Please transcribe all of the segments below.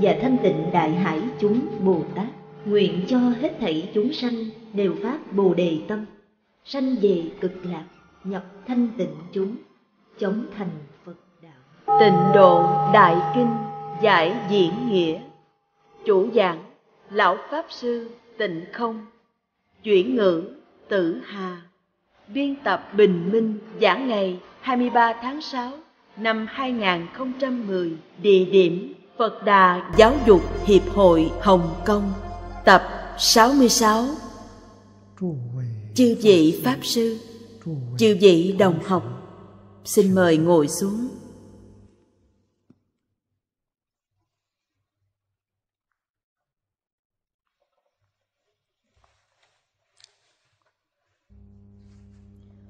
và thanh tịnh đại hải chúng Bồ Tát. Nguyện cho hết thảy chúng sanh đều phát Bồ Đề Tâm, sanh về cực lạc, nhập thanh tịnh chúng, chống thành Phật Đạo. Tịnh độ Đại Kinh Giải Diễn Nghĩa Chủ giảng Lão Pháp Sư Tịnh Không Chuyển ngữ Tử Hà Biên tập Bình Minh giảng ngày 23 tháng 6 năm 2010 Địa điểm Phật Đà Giáo dục Hiệp hội Hồng Kông Tập 66 Chư vị Pháp Sư Chư vị Đồng Học Xin mời ngồi xuống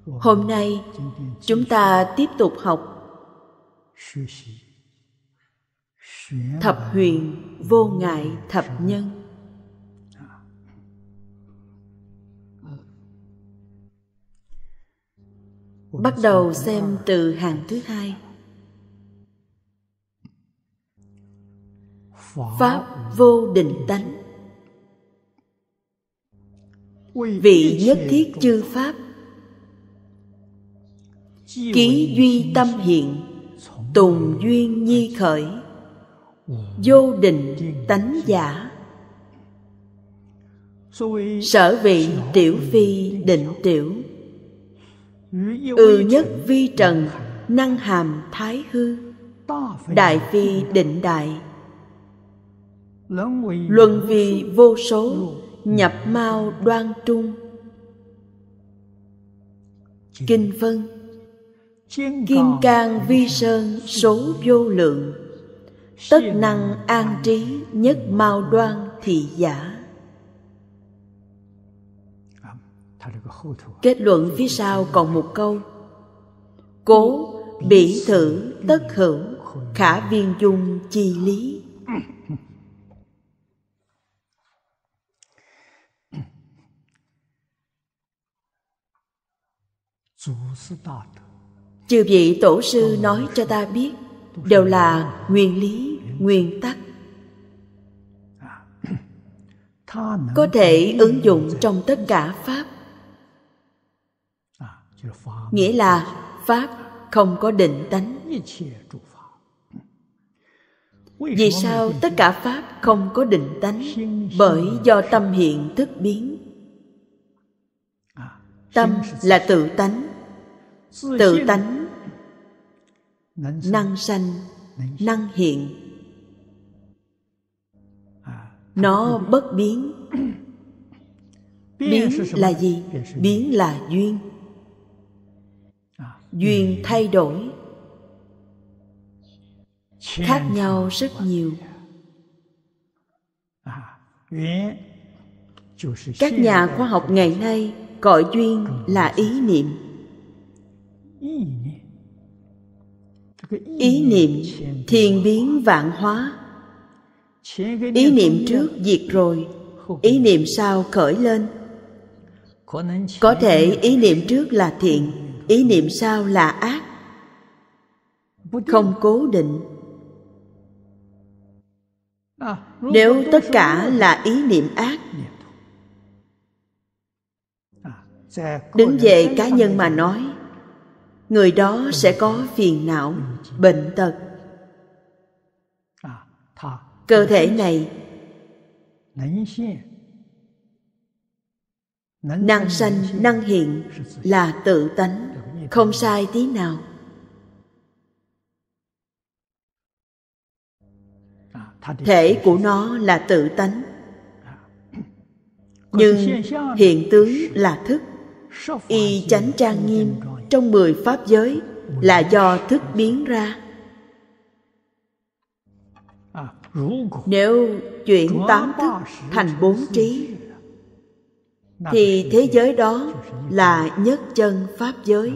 Hôm nay chúng ta tiếp tục học thập huyền vô ngại thập nhân bắt đầu xem từ hàng thứ hai pháp vô định tánh vị nhất thiết chư pháp ký duy tâm hiện tùng duyên nhi khởi vô định tánh giả sở vị tiểu phi định tiểu ư ừ nhất vi trần năng hàm thái hư đại phi định đại luân vi vô số nhập mau đoan trung kinh vân kim cang vi sơn số vô lượng tất năng an trí nhất mao đoan thị giả kết luận phía sau còn một câu cố bỉ thử tất hữu khả viên dung chi lý chư vị tổ sư nói cho ta biết đều là nguyên lý nguyên tắc có thể ứng dụng trong tất cả pháp nghĩa là pháp không có định tánh vì sao tất cả pháp không có định tánh bởi do tâm hiện thức biến tâm là tự tánh tự tánh năng sanh năng hiện à. nó bất biến biến là gì biến là duyên à. duyên thay đổi khác nhau rất nhiều à. các nhà khoa học ngày nay gọi duyên là ý niệm ý niệm thiên biến vạn hóa ý niệm trước diệt rồi ý niệm sau khởi lên có thể ý niệm trước là thiện ý niệm sau là ác không cố định nếu tất cả là ý niệm ác đứng về cá nhân mà nói người đó sẽ có phiền não bệnh tật cơ thể này năng sanh năng hiện là tự tánh không sai tí nào thể của nó là tự tánh nhưng hiện tướng là thức y chánh trang nghiêm trong mười pháp giới là do thức biến ra nếu chuyển tám thức thành bốn trí thì thế giới đó là nhất chân pháp giới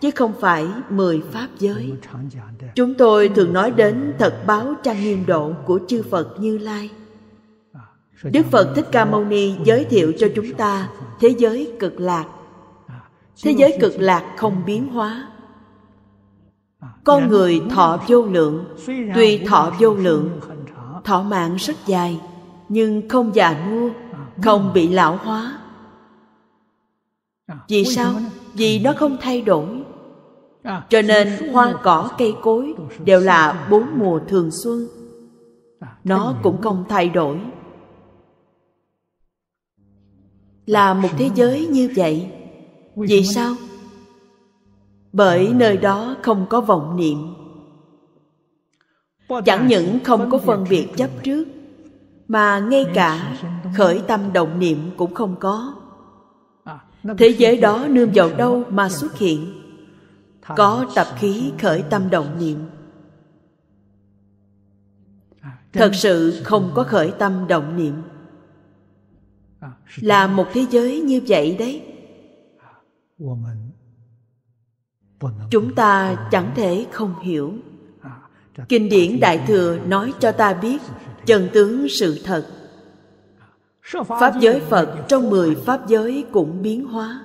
chứ không phải mười pháp giới chúng tôi thường nói đến thật báo trang nghiêm độ của chư phật như lai đức phật thích ca mâu ni giới thiệu cho chúng ta thế giới cực lạc thế giới cực lạc không biến hóa à, con dạ, người thọ vô lượng tuy thọ vô lượng thọ mạng rất dài nhưng không già nua à, không bị lão hóa à, vì sao vì nó không thay đổi cho nên hoa cỏ cây cối đều là bốn mùa thường xuân nó cũng không thay đổi là một thế giới như vậy vì sao bởi nơi đó không có vọng niệm chẳng những không có phân biệt chấp trước mà ngay cả khởi tâm động niệm cũng không có à, thế giới đó nương vào đâu mà xuất hiện có tập khí khởi tâm động niệm à, thật sự không có khởi tâm động niệm à, là một thế giới như vậy đấy chúng ta chẳng thể không hiểu kinh điển đại thừa nói cho ta biết chân tướng sự thật pháp giới phật trong mười pháp giới cũng biến hóa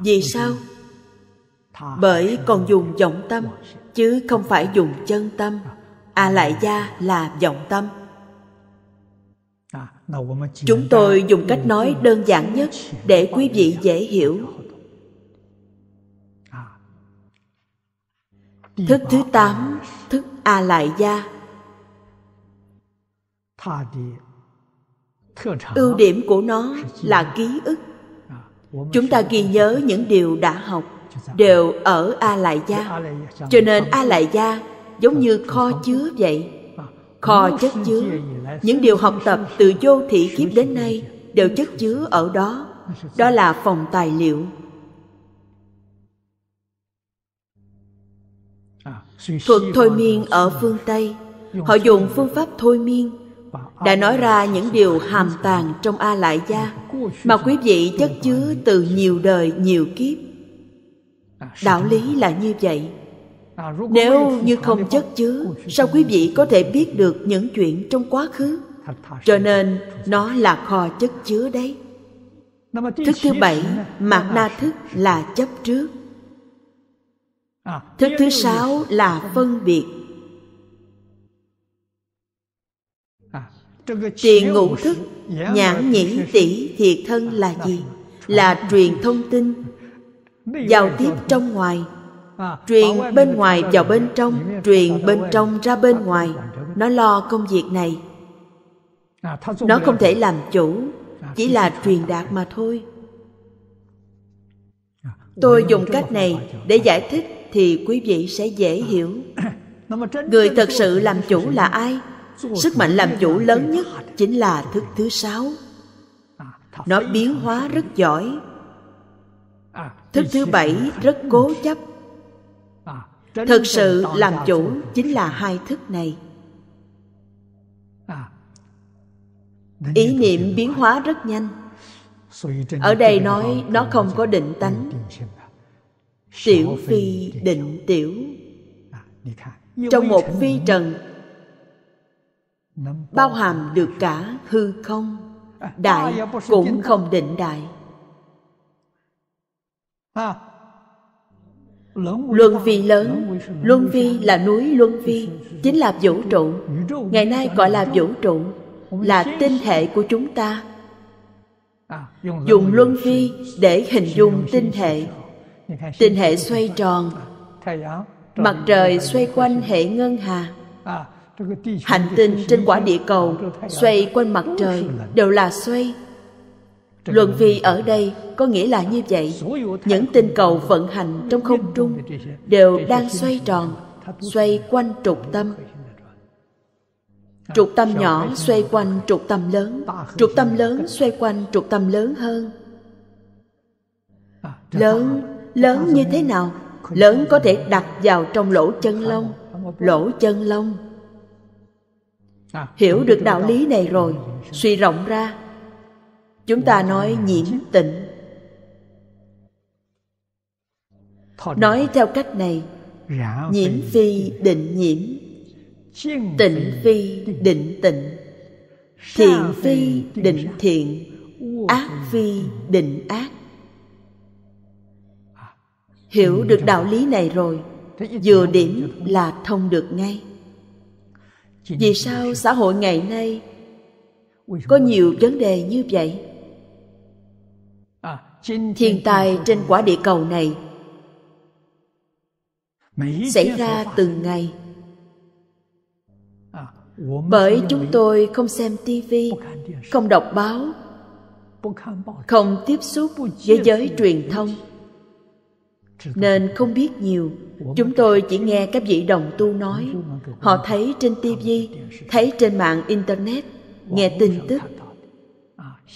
vì sao bởi còn dùng vọng tâm chứ không phải dùng chân tâm a à lại gia là vọng tâm chúng tôi dùng cách nói đơn giản nhất để quý vị dễ hiểu thức thứ tám thức a lại gia ưu điểm của nó là ký ức chúng ta ghi nhớ những điều đã học đều ở a lại gia cho nên a lại gia giống như kho chứa vậy kho chất chứa những điều học tập từ vô thị kiếp đến nay đều chất chứa ở đó đó là phòng tài liệu thuật thôi miên ở phương tây họ dùng phương pháp thôi miên đã nói ra những điều hàm tàng trong a lại gia mà quý vị chất chứa từ nhiều đời nhiều kiếp đạo lý là như vậy À, nếu như không chất chứa sao quý vị có thể biết được những chuyện trong quá khứ cho nên nó là kho chất chứa đấy thức thứ bảy mạt na thức là chấp trước à, thức thứ sáu là phân biệt à, tiền ngũ thức nhãn nhĩ tỷ thiệt thân là gì là truyền thông tin giao tiếp trong ngoài Ờ, truyền bên ngoài vào bên trong truyền bên trong ra bên ngoài nó lo công việc này à, nó không thể làm chủ à, chỉ là truyền đạt mà thôi à, tôi dùng cách này để giải thích thì quý vị sẽ dễ hiểu người thật sự làm chủ là ai sức mạnh làm chủ lớn nhất chính là thức thứ sáu nó biến hóa rất giỏi thức thứ bảy rất cố chấp thực sự làm chủ chính là hai thức này à, ý niệm biến hóa rất nhanh ở đây nói nó không có định tánh tiểu phi định tiểu à, trong một phi trần bao hàm được cả hư không à, đại cũng không định đại luân vi lớn luân vi là núi luân vi chính là vũ trụ ngày nay gọi là vũ trụ là tinh hệ của chúng ta dùng luân vi để hình dung tinh hệ tinh hệ xoay tròn mặt trời xoay quanh hệ ngân hà hành tinh trên quả địa cầu xoay quanh mặt trời đều là xoay luận phi ở đây có nghĩa là như vậy những tinh cầu vận hành trong không trung đều đang xoay tròn xoay quanh trục tâm trục tâm nhỏ xoay quanh trục tâm lớn trục tâm lớn xoay quanh trục tâm lớn hơn lớn lớn như thế nào lớn có thể đặt vào trong lỗ chân lông lỗ chân lông hiểu được đạo lý này rồi suy rộng ra chúng ta nói nhiễm tịnh nói theo cách này nhiễm phi định nhiễm tịnh phi định tịnh thiện phi định thiện ác phi định ác hiểu được đạo lý này rồi vừa điểm là thông được ngay vì sao xã hội ngày nay có nhiều vấn đề như vậy thiên tai trên quả địa cầu này xảy ra từng ngày bởi chúng tôi không xem tivi không đọc báo không tiếp xúc với giới truyền thông nên không biết nhiều chúng tôi chỉ nghe các vị đồng tu nói họ thấy trên tivi thấy trên mạng internet nghe tin tức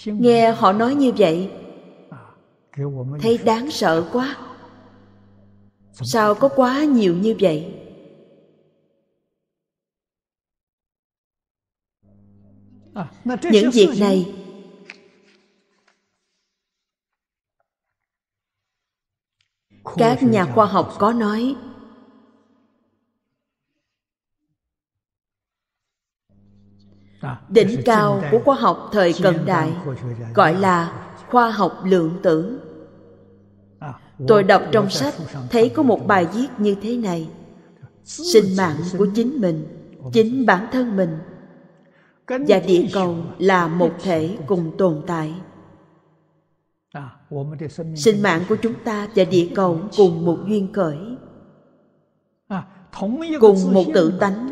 nghe họ nói như vậy thấy đáng sợ quá sao có quá nhiều như vậy à, những việc này các nhà khoa học có nói à, đỉnh cao của khoa học thời cận đại gọi là khoa học lượng tử tôi đọc trong sách thấy có một bài viết như thế này sinh mạng của chính mình chính bản thân mình và địa cầu là một thể cùng tồn tại à, sinh mạng của chúng ta và địa cầu cùng một duyên khởi à, cùng một tự tánh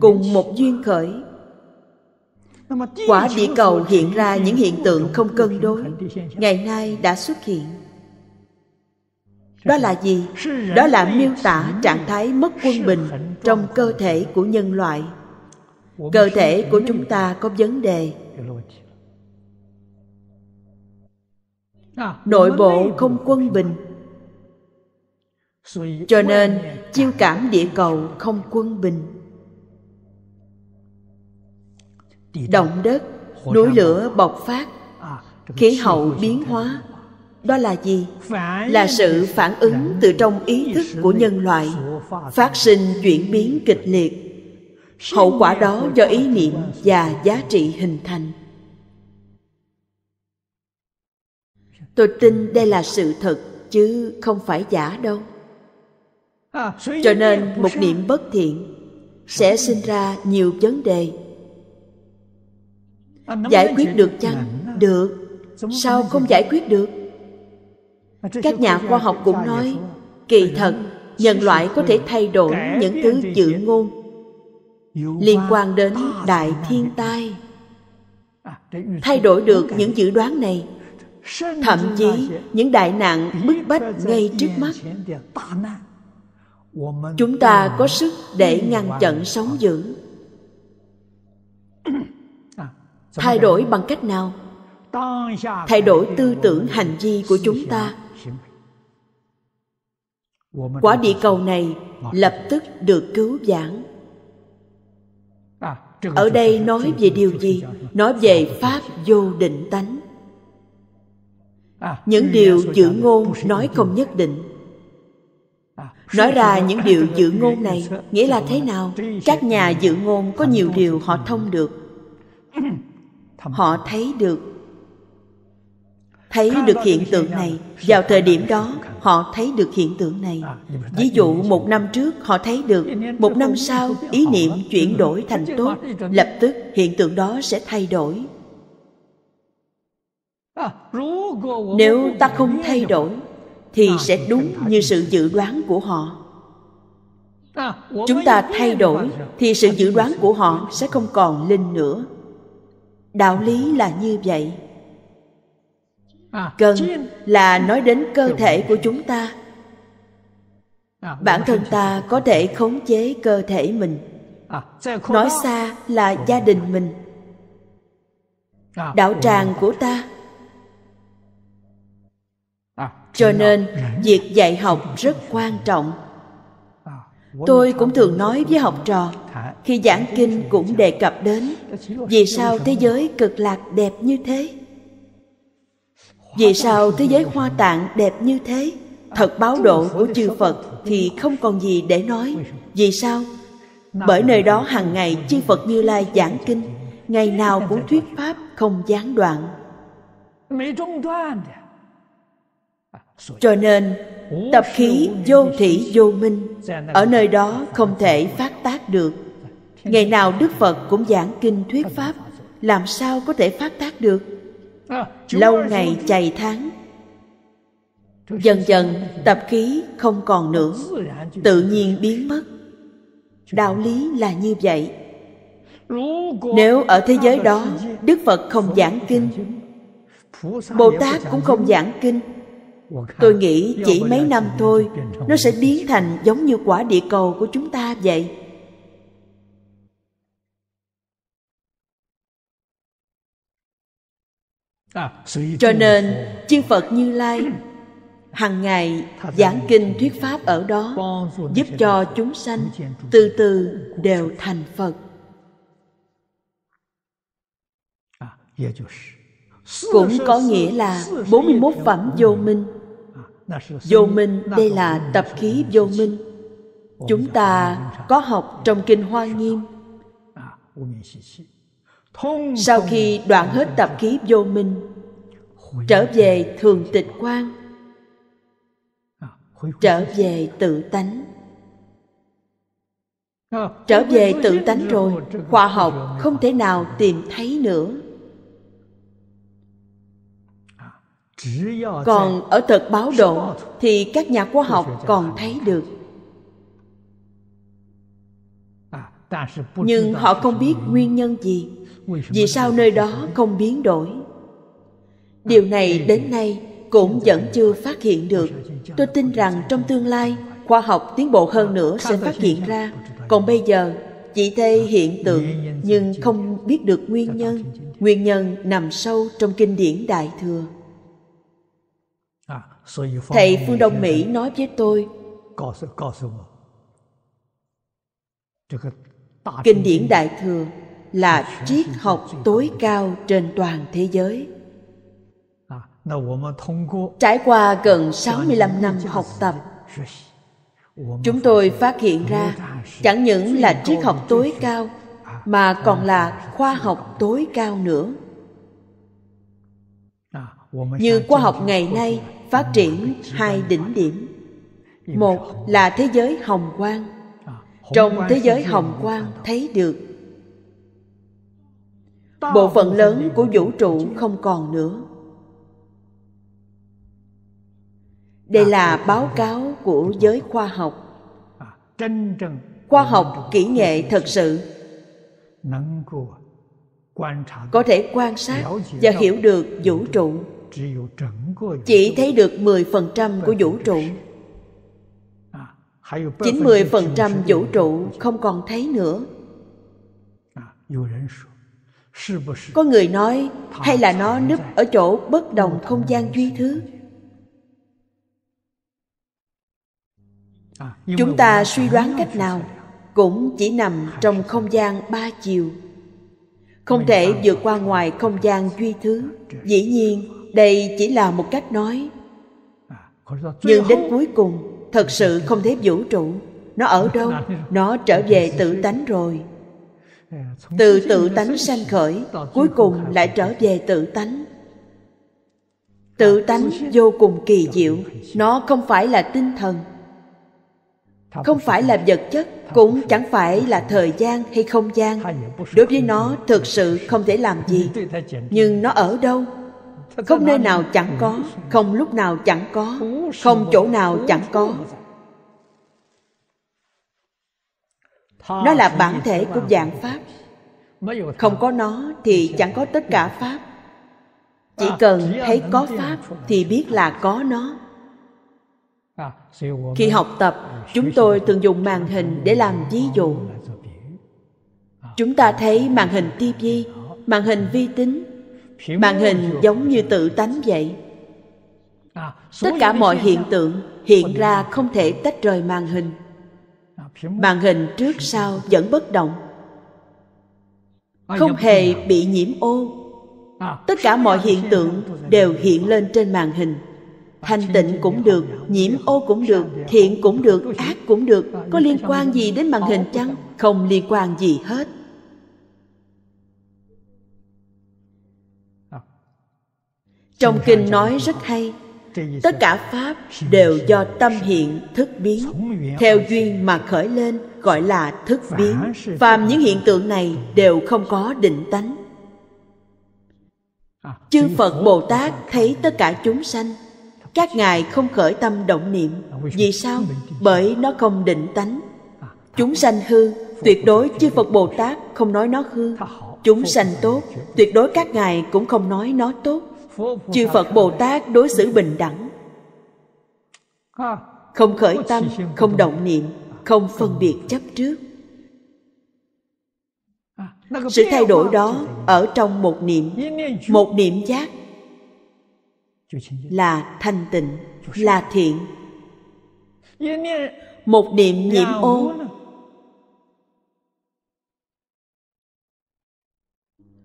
cùng một duyên khởi quả địa cầu hiện ra những hiện tượng không cân đối ngày nay đã xuất hiện đó là gì đó là miêu tả trạng thái mất quân bình trong cơ thể của nhân loại cơ thể của chúng ta có vấn đề nội bộ không quân bình cho nên chiêu cảm địa cầu không quân bình động đất núi lửa bộc phát à, khí hậu biến hóa đó là gì là sự phản ứng từ trong ý thức của nhân loại phát sinh chuyển biến kịch liệt hậu quả đó do ý niệm và giá trị hình thành tôi tin đây là sự thật chứ không phải giả đâu à, cho nên một niệm bất thiện sẽ sinh ra nhiều vấn đề giải quyết được chăng được sao không giải quyết được các nhà khoa học cũng nói kỳ thật nhân loại có thể thay đổi những thứ dự ngôn liên quan đến đại thiên tai à, thay đổi được những dự đoán này thậm chí những đại nạn bức bách ngay trước mắt chúng ta có sức để ngăn chặn sống dữ thay đổi bằng cách nào thay đổi tư tưởng hành vi của chúng ta quả địa cầu này lập tức được cứu vãn ở đây nói về điều gì nói về pháp vô định tánh những điều dự ngôn nói không nhất định nói ra những điều dự ngôn này nghĩa là thế nào các nhà dự ngôn có nhiều điều họ thông được họ thấy được thấy được hiện tượng này vào thời điểm đó họ thấy được hiện tượng này à, ví dụ một năm trước họ thấy được một năm sau ý niệm chuyển đổi thành tốt lập tức hiện tượng đó sẽ thay đổi à, nếu ta không thay đổi thì sẽ đúng như sự dự đoán của họ à, chúng ta thay đổi thì sự dự đoán của họ sẽ không còn linh nữa đạo lý là như vậy à, Cần là nói đến cơ thể của chúng ta à, bản thân ta có thể khống chế cơ thể mình à, nói xa là gia đình mình đạo tràng của ta cho nên việc dạy học rất quan trọng tôi cũng thường nói với học trò khi giảng kinh cũng đề cập đến vì sao thế giới cực lạc đẹp như thế vì sao thế giới hoa tạng đẹp như thế thật báo độ của chư phật thì không còn gì để nói vì sao bởi nơi đó hàng ngày chư phật như lai giảng kinh ngày nào cũng thuyết pháp không gián đoạn cho nên tập khí vô thị vô minh ở nơi đó không thể phát tác được ngày nào đức phật cũng giảng kinh thuyết pháp làm sao có thể phát tác được lâu ngày chày tháng dần dần tập khí không còn nữa tự nhiên biến mất đạo lý là như vậy nếu ở thế giới đó đức phật không giảng kinh bồ tát cũng không giảng kinh tôi nghĩ chỉ mấy năm thôi nó sẽ biến thành giống như quả địa cầu của chúng ta vậy cho nên chư phật như lai hằng ngày giảng kinh thuyết pháp ở đó giúp cho chúng sanh từ từ đều thành phật cũng có nghĩa là 41 phẩm vô minh vô minh đây là tập khí vô minh chúng ta có học trong kinh hoa nghiêm sau khi đoạn hết tập khí vô minh trở về thường tịch quan trở về tự tánh trở về tự tánh rồi khoa học không thể nào tìm thấy nữa còn ở thực báo độ thì các nhà khoa học còn thấy được nhưng họ không biết nguyên nhân gì vì sao nơi đó không biến đổi điều này đến nay cũng vẫn chưa phát hiện được tôi tin rằng trong tương lai khoa học tiến bộ hơn nữa sẽ phát hiện ra còn bây giờ chỉ thấy hiện tượng nhưng không biết được nguyên nhân nguyên nhân nằm sâu trong kinh điển đại thừa thầy phương đông mỹ nói với tôi kinh điển đại thừa là triết học tối cao trên toàn thế giới à, Trải qua gần 65 năm học tập Chúng tôi phát hiện ra Chẳng những là triết học tối cao à, Mà còn là khoa học tối cao nữa à, Như khoa học ngày nay phát triển hai đỉnh điểm một là thế giới hồng quang trong thế giới hồng quang thấy được bộ phận lớn của vũ trụ không còn nữa đây là báo cáo của giới khoa học khoa học kỹ nghệ thật sự có thể quan sát và hiểu được vũ trụ chỉ thấy được 10% của vũ trụ 90% vũ trụ không còn thấy nữa có người nói hay là nó núp ở chỗ bất đồng à, không gian duy thứ chúng ta suy đoán cách nào cũng chỉ nằm trong không gian ba chiều không thể vượt qua ngoài không gian duy thứ dĩ nhiên đây chỉ là một cách nói à, nhưng đến cuối cùng thật sự không thấy vũ trụ nó ở đâu nó trở à, về tự tánh rồi à, từ tự tánh sanh khởi cuối cùng lại trở về tự tánh tự tánh vô cùng kỳ diệu nó không phải là tinh thần không phải là vật chất cũng chẳng phải là thời gian hay không gian đối với nó thực sự không thể làm gì nhưng nó ở đâu không nơi nào chẳng có không lúc nào chẳng có không chỗ nào chẳng có nó là bản thể của dạng pháp không có nó thì chẳng có tất cả pháp chỉ cần thấy có pháp thì biết là có nó khi học tập chúng tôi thường dùng màn hình để làm ví dụ chúng ta thấy màn hình tv màn hình vi tính màn hình giống như tự tánh vậy à, tất cả mọi hiện tượng hiện ra không thể tách rời màn hình à, màn hình trước sau vẫn bất động không hề bị nhiễm ô à, tất cả mọi hiện tượng đều hiện lên trên màn hình thanh tịnh cũng được nhiễm ô cũng được thiện cũng được ác cũng được có liên quan gì đến màn hình chăng không liên quan gì hết trong kinh nói rất hay tất cả pháp đều do tâm hiện thức biến theo duyên mà khởi lên gọi là thức biến phàm những hiện tượng này đều không có định tánh chư phật bồ tát thấy tất cả chúng sanh các ngài không khởi tâm động niệm vì sao bởi nó không định tánh chúng sanh hư tuyệt đối chư phật bồ tát không nói nó hư chúng sanh tốt tuyệt đối các ngài cũng không nói nó tốt chư phật bồ tát đối xử bình đẳng không khởi tâm không động niệm không phân biệt chấp trước sự thay đổi đó ở trong một niệm một niệm giác là thanh tịnh là thiện một niệm nhiễm ô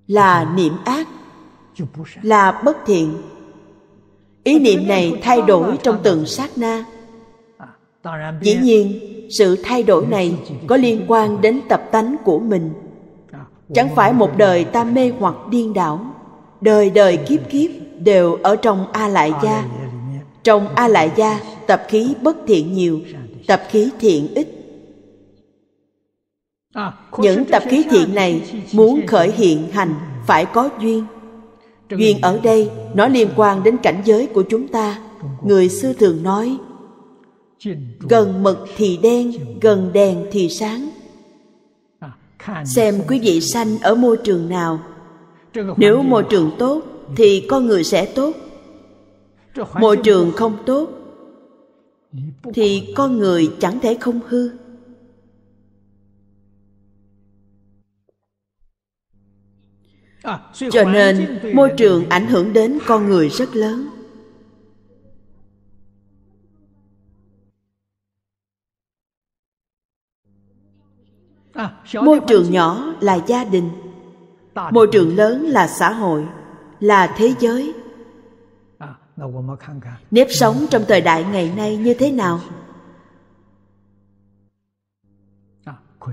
là niệm ác là bất thiện ý niệm này thay đổi trong từng sát na à, dĩ nhiên sự thay đổi này có liên quan đến tập tánh của mình à, chẳng phải một đời ta mê hoặc điên đảo đời đời kiếp kiếp đều ở trong a lại gia trong a lại gia tập khí bất thiện nhiều tập khí thiện ít à, những tập khí thiện này muốn khởi hiện hành phải có duyên duyên ở đây nó liên quan đến cảnh giới của chúng ta người xưa thường nói gần mực thì đen gần đèn thì sáng xem quý vị sanh ở môi trường nào nếu môi trường tốt thì con người sẽ tốt môi trường không tốt thì con người chẳng thể không hư À, cho nên môi trường ảnh hưởng đến con người rất lớn à, môi trường nhỏ là gia đình môi trường lớn là xã hội là thế giới à, nếp sống trong thời đại ngày nay như thế nào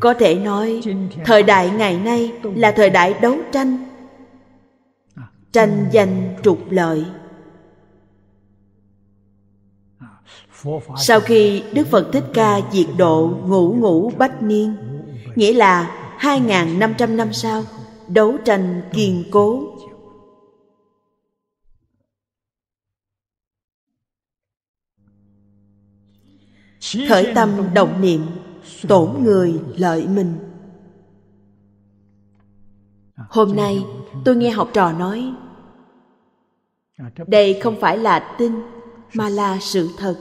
có thể nói thời đại ngày nay là thời đại đấu tranh tranh danh trục lợi sau khi đức phật thích ca diệt độ ngũ ngũ bách niên nghĩa là 2.500 năm sau đấu tranh kiên cố khởi tâm động niệm tổn người lợi mình hôm nay tôi nghe học trò nói đây không phải là tin mà là sự thật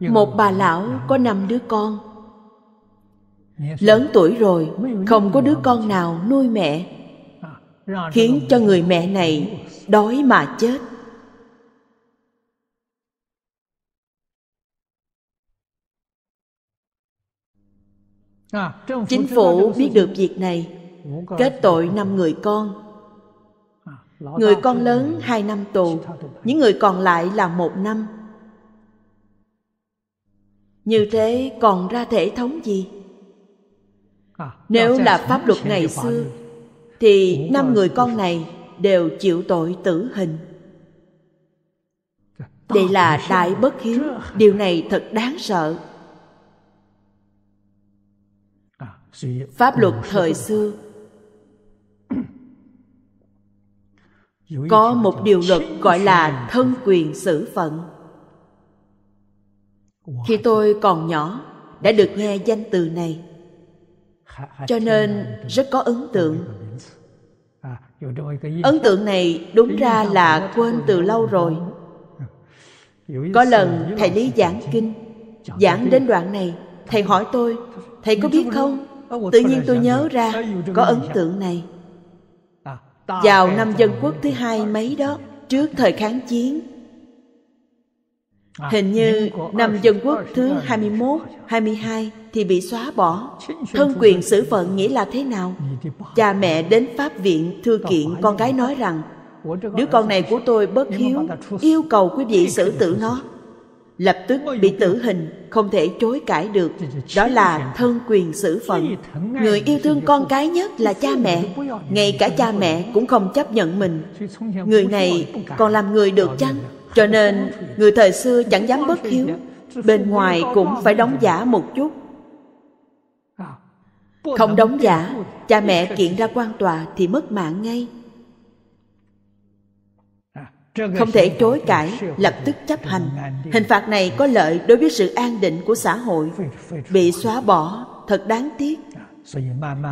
một bà lão có năm đứa con lớn tuổi rồi không có đứa con nào nuôi mẹ khiến cho người mẹ này đói mà chết À, chính phủ biết được việc này kết tội năm người con à, người con lớn hai năm tù những người còn lại là một năm như thế còn ra thể thống gì à, nếu là pháp luật ngày xưa thì năm người con này đều chịu tội tử hình đây là đại bất hiếu điều này thật đáng sợ pháp luật ờ, thời xưa có một điều luật gọi là thân quyền xử phận khi tôi còn nhỏ đã được nghe danh từ này cho nên rất có ấn tượng à, ấn tượng này đúng ra là quên từ lâu rồi có lần thầy lý giảng kinh giảng đến đoạn này thầy hỏi tôi thầy có biết không tự nhiên tôi nhớ ra có ấn tượng này à, vào năm dân quốc thứ hai mấy đó trước thời kháng chiến à, Hình như năm dân quốc thứ 21, 22 thì bị xóa bỏ. Thân quyền xử phận nghĩa là thế nào? Cha mẹ đến pháp viện thư kiện con gái nói rằng đứa con này của tôi bất hiếu, yêu cầu quý vị xử tử nó lập tức bị tử hình không thể chối cãi được đó là thân quyền xử phận người yêu thương con cái nhất là cha mẹ ngay cả cha mẹ cũng không chấp nhận mình người này còn làm người được chăng cho nên người thời xưa chẳng dám bất hiếu bên ngoài cũng phải đóng giả một chút không đóng giả cha mẹ kiện ra quan tòa thì mất mạng ngay không thể chối cãi lập tức chấp hành hình phạt này có lợi đối với sự an định của xã hội bị xóa bỏ thật đáng tiếc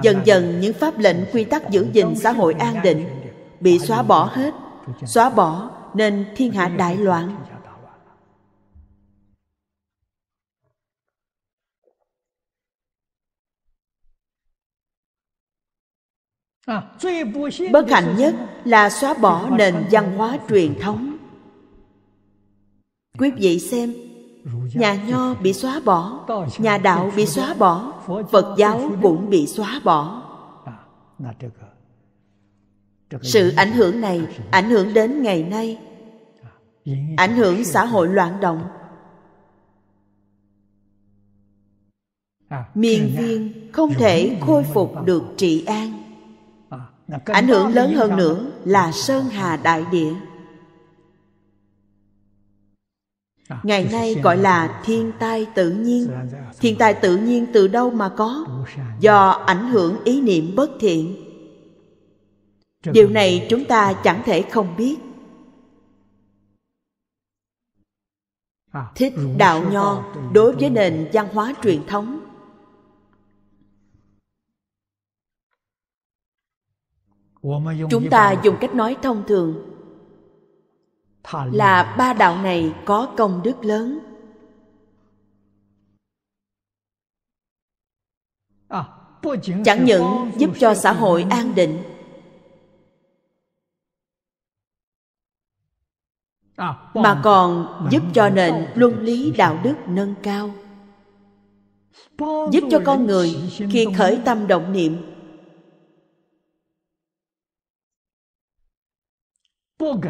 dần dần những pháp lệnh quy tắc giữ gìn xã hội an định bị xóa bỏ hết xóa bỏ nên thiên hạ đại loạn À, bất hạnh nhất là xóa bỏ nền văn hóa truyền thống quý vị xem nhà nho bị xóa bỏ nhà đạo bị xóa bỏ phật giáo cũng bị xóa bỏ à, sự ảnh hưởng này ảnh hưởng đến ngày nay à, ảnh hưởng xã hội loạn động miền viên không thể khôi phục được trị an ảnh hưởng lớn hơn nữa là sơn hà đại địa à, ngày nay gọi là thiên tai tự nhiên thiên tai tự nhiên từ đâu mà có do ảnh hưởng ý niệm bất thiện điều này chúng ta chẳng thể không biết à, thích đạo nho đối với nền văn hóa truyền thống chúng ta dùng cách nói thông thường là ba đạo này có công đức lớn chẳng những giúp cho xã hội an định mà còn giúp cho nền luân lý đạo đức nâng cao giúp cho con người khi khởi tâm động niệm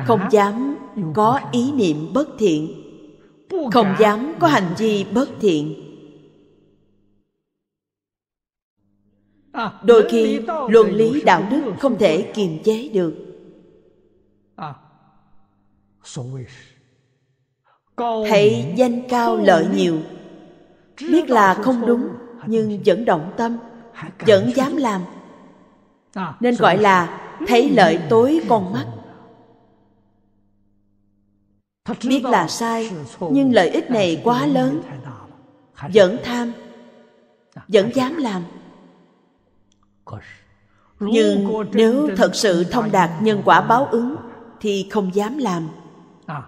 không dám có ý niệm bất thiện không dám có hành vi bất thiện à, đôi khi luân lý đạo đức không thể kiềm chế được à, hãy danh cao lợi nhiều biết là không đúng nhưng vẫn động tâm vẫn dám làm à, nên gọi là thấy ừ. lợi tối con mắt biết là sai nhưng lợi ích này quá lớn vẫn tham à, vẫn dám làm nhưng nếu thật sự thông đạt nhân quả báo ứng thì không dám làm à,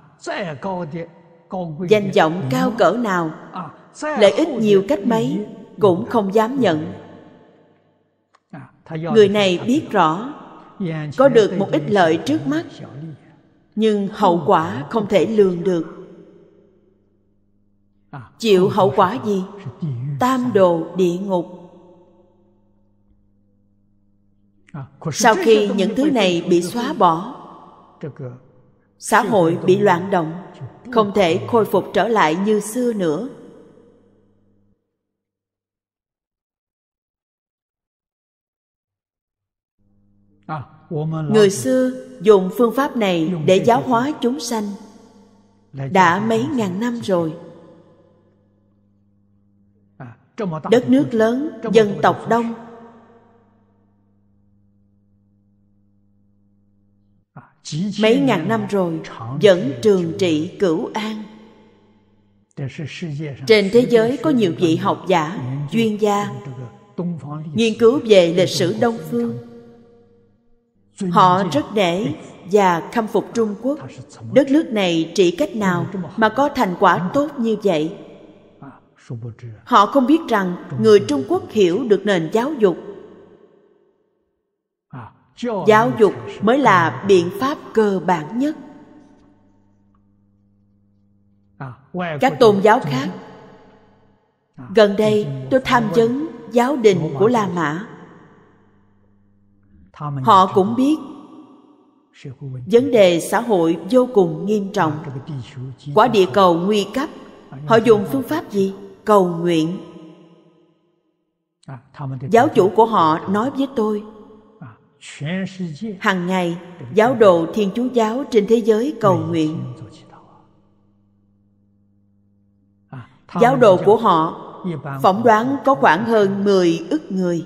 danh vọng cao cỡ nào à, lợi ích nhiều cách mấy cũng không dám ừ. nhận người này biết rõ dạ, có được một ít lợi trước mắt nhưng hậu quả không thể lường được chịu hậu quả gì tam đồ địa ngục sau khi những thứ này bị xóa bỏ xã hội bị loạn động không thể khôi phục trở lại như xưa nữa người xưa dùng phương pháp này để giáo hóa chúng sanh đã mấy ngàn năm rồi đất nước lớn dân tộc đông mấy ngàn năm rồi vẫn trường trị cửu an trên thế giới có nhiều vị học giả chuyên gia nghiên cứu về lịch sử đông phương Họ rất nể và khâm phục Trung Quốc. Đất nước này trị cách nào mà có thành quả tốt như vậy? Họ không biết rằng người Trung Quốc hiểu được nền giáo dục. Giáo dục mới là biện pháp cơ bản nhất. Các tôn giáo khác Gần đây tôi tham vấn giáo đình của La Mã họ cũng biết vấn đề xã hội vô cùng nghiêm trọng quả địa cầu nguy cấp họ dùng phương pháp gì cầu nguyện à, giáo chủ của họ nói với tôi à, hàng ngày giáo đồ thiên chúa giáo trên thế giới cầu nguyện à, giáo đồ của họ phỏng đoán có khoảng hơn 10 ức người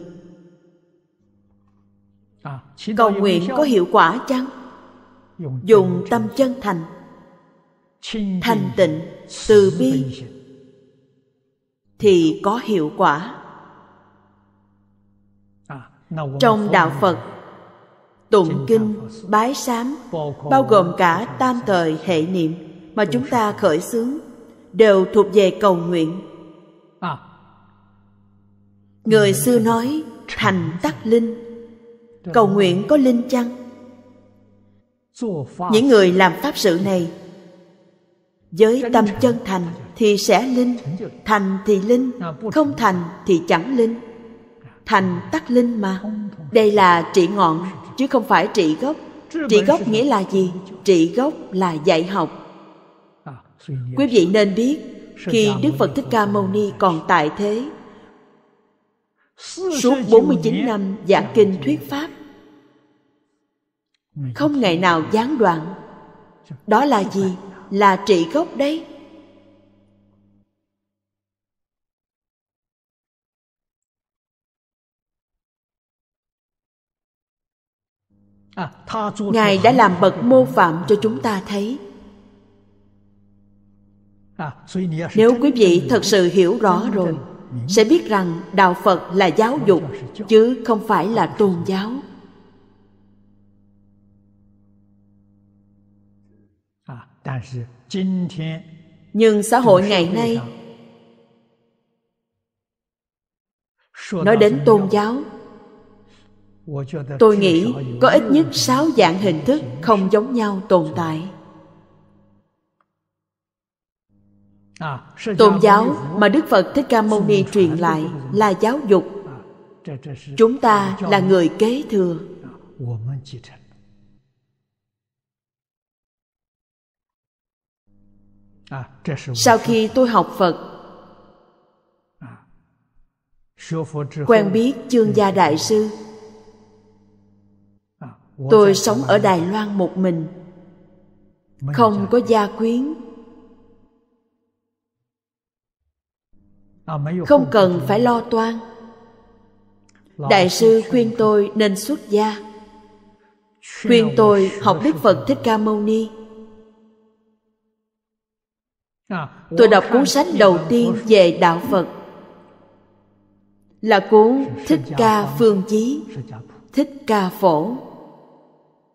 À, cầu nguyện có hiệu quả chăng dùng tâm chân thành thành tịnh từ bi thì có hiệu quả à, trong đạo phật tụng kinh bái sám bao gồm cả tam thời hệ niệm mà chúng ta khởi xướng đều thuộc về cầu nguyện à. người xưa nói thành tắc linh cầu nguyện có linh chăng những người làm pháp sự này với tâm chân thành thì sẽ linh thành thì linh không thành thì chẳng linh thành tắc linh mà đây là trị ngọn chứ không phải trị gốc trị gốc nghĩa là gì trị gốc là dạy học à, quý vị nên biết khi đức phật thích ca mâu ni còn tại thế Suốt 49 năm giảng kinh thuyết Pháp Không ngày nào gián đoạn Đó là gì? Là trị gốc đấy à, Ngài đã làm bậc mô phạm cho chúng ta thấy à, Nếu quý vị thật sự hiểu rõ rồi sẽ biết rằng đạo phật là giáo dục chứ không phải là tôn giáo à, nhưng xã hội ngày nay nói đến tôn giáo tôi nghĩ có ít nhất sáu dạng hình thức không giống nhau tồn tại tôn giáo mà đức phật thích ca mâu ni truyền lại là giáo dục chúng ta là người kế thừa sau khi tôi học phật quen biết chương gia đại sư tôi sống ở đài loan một mình không có gia quyến Ờ, không cần phải lo toan đại sư khuyên tôi nên xuất gia khuyên tôi học đức phật thích ca mâu ni à, tôi đọc cuốn sách đầu tiên về đạo phật là cuốn thích ca phương chí thích ca phổ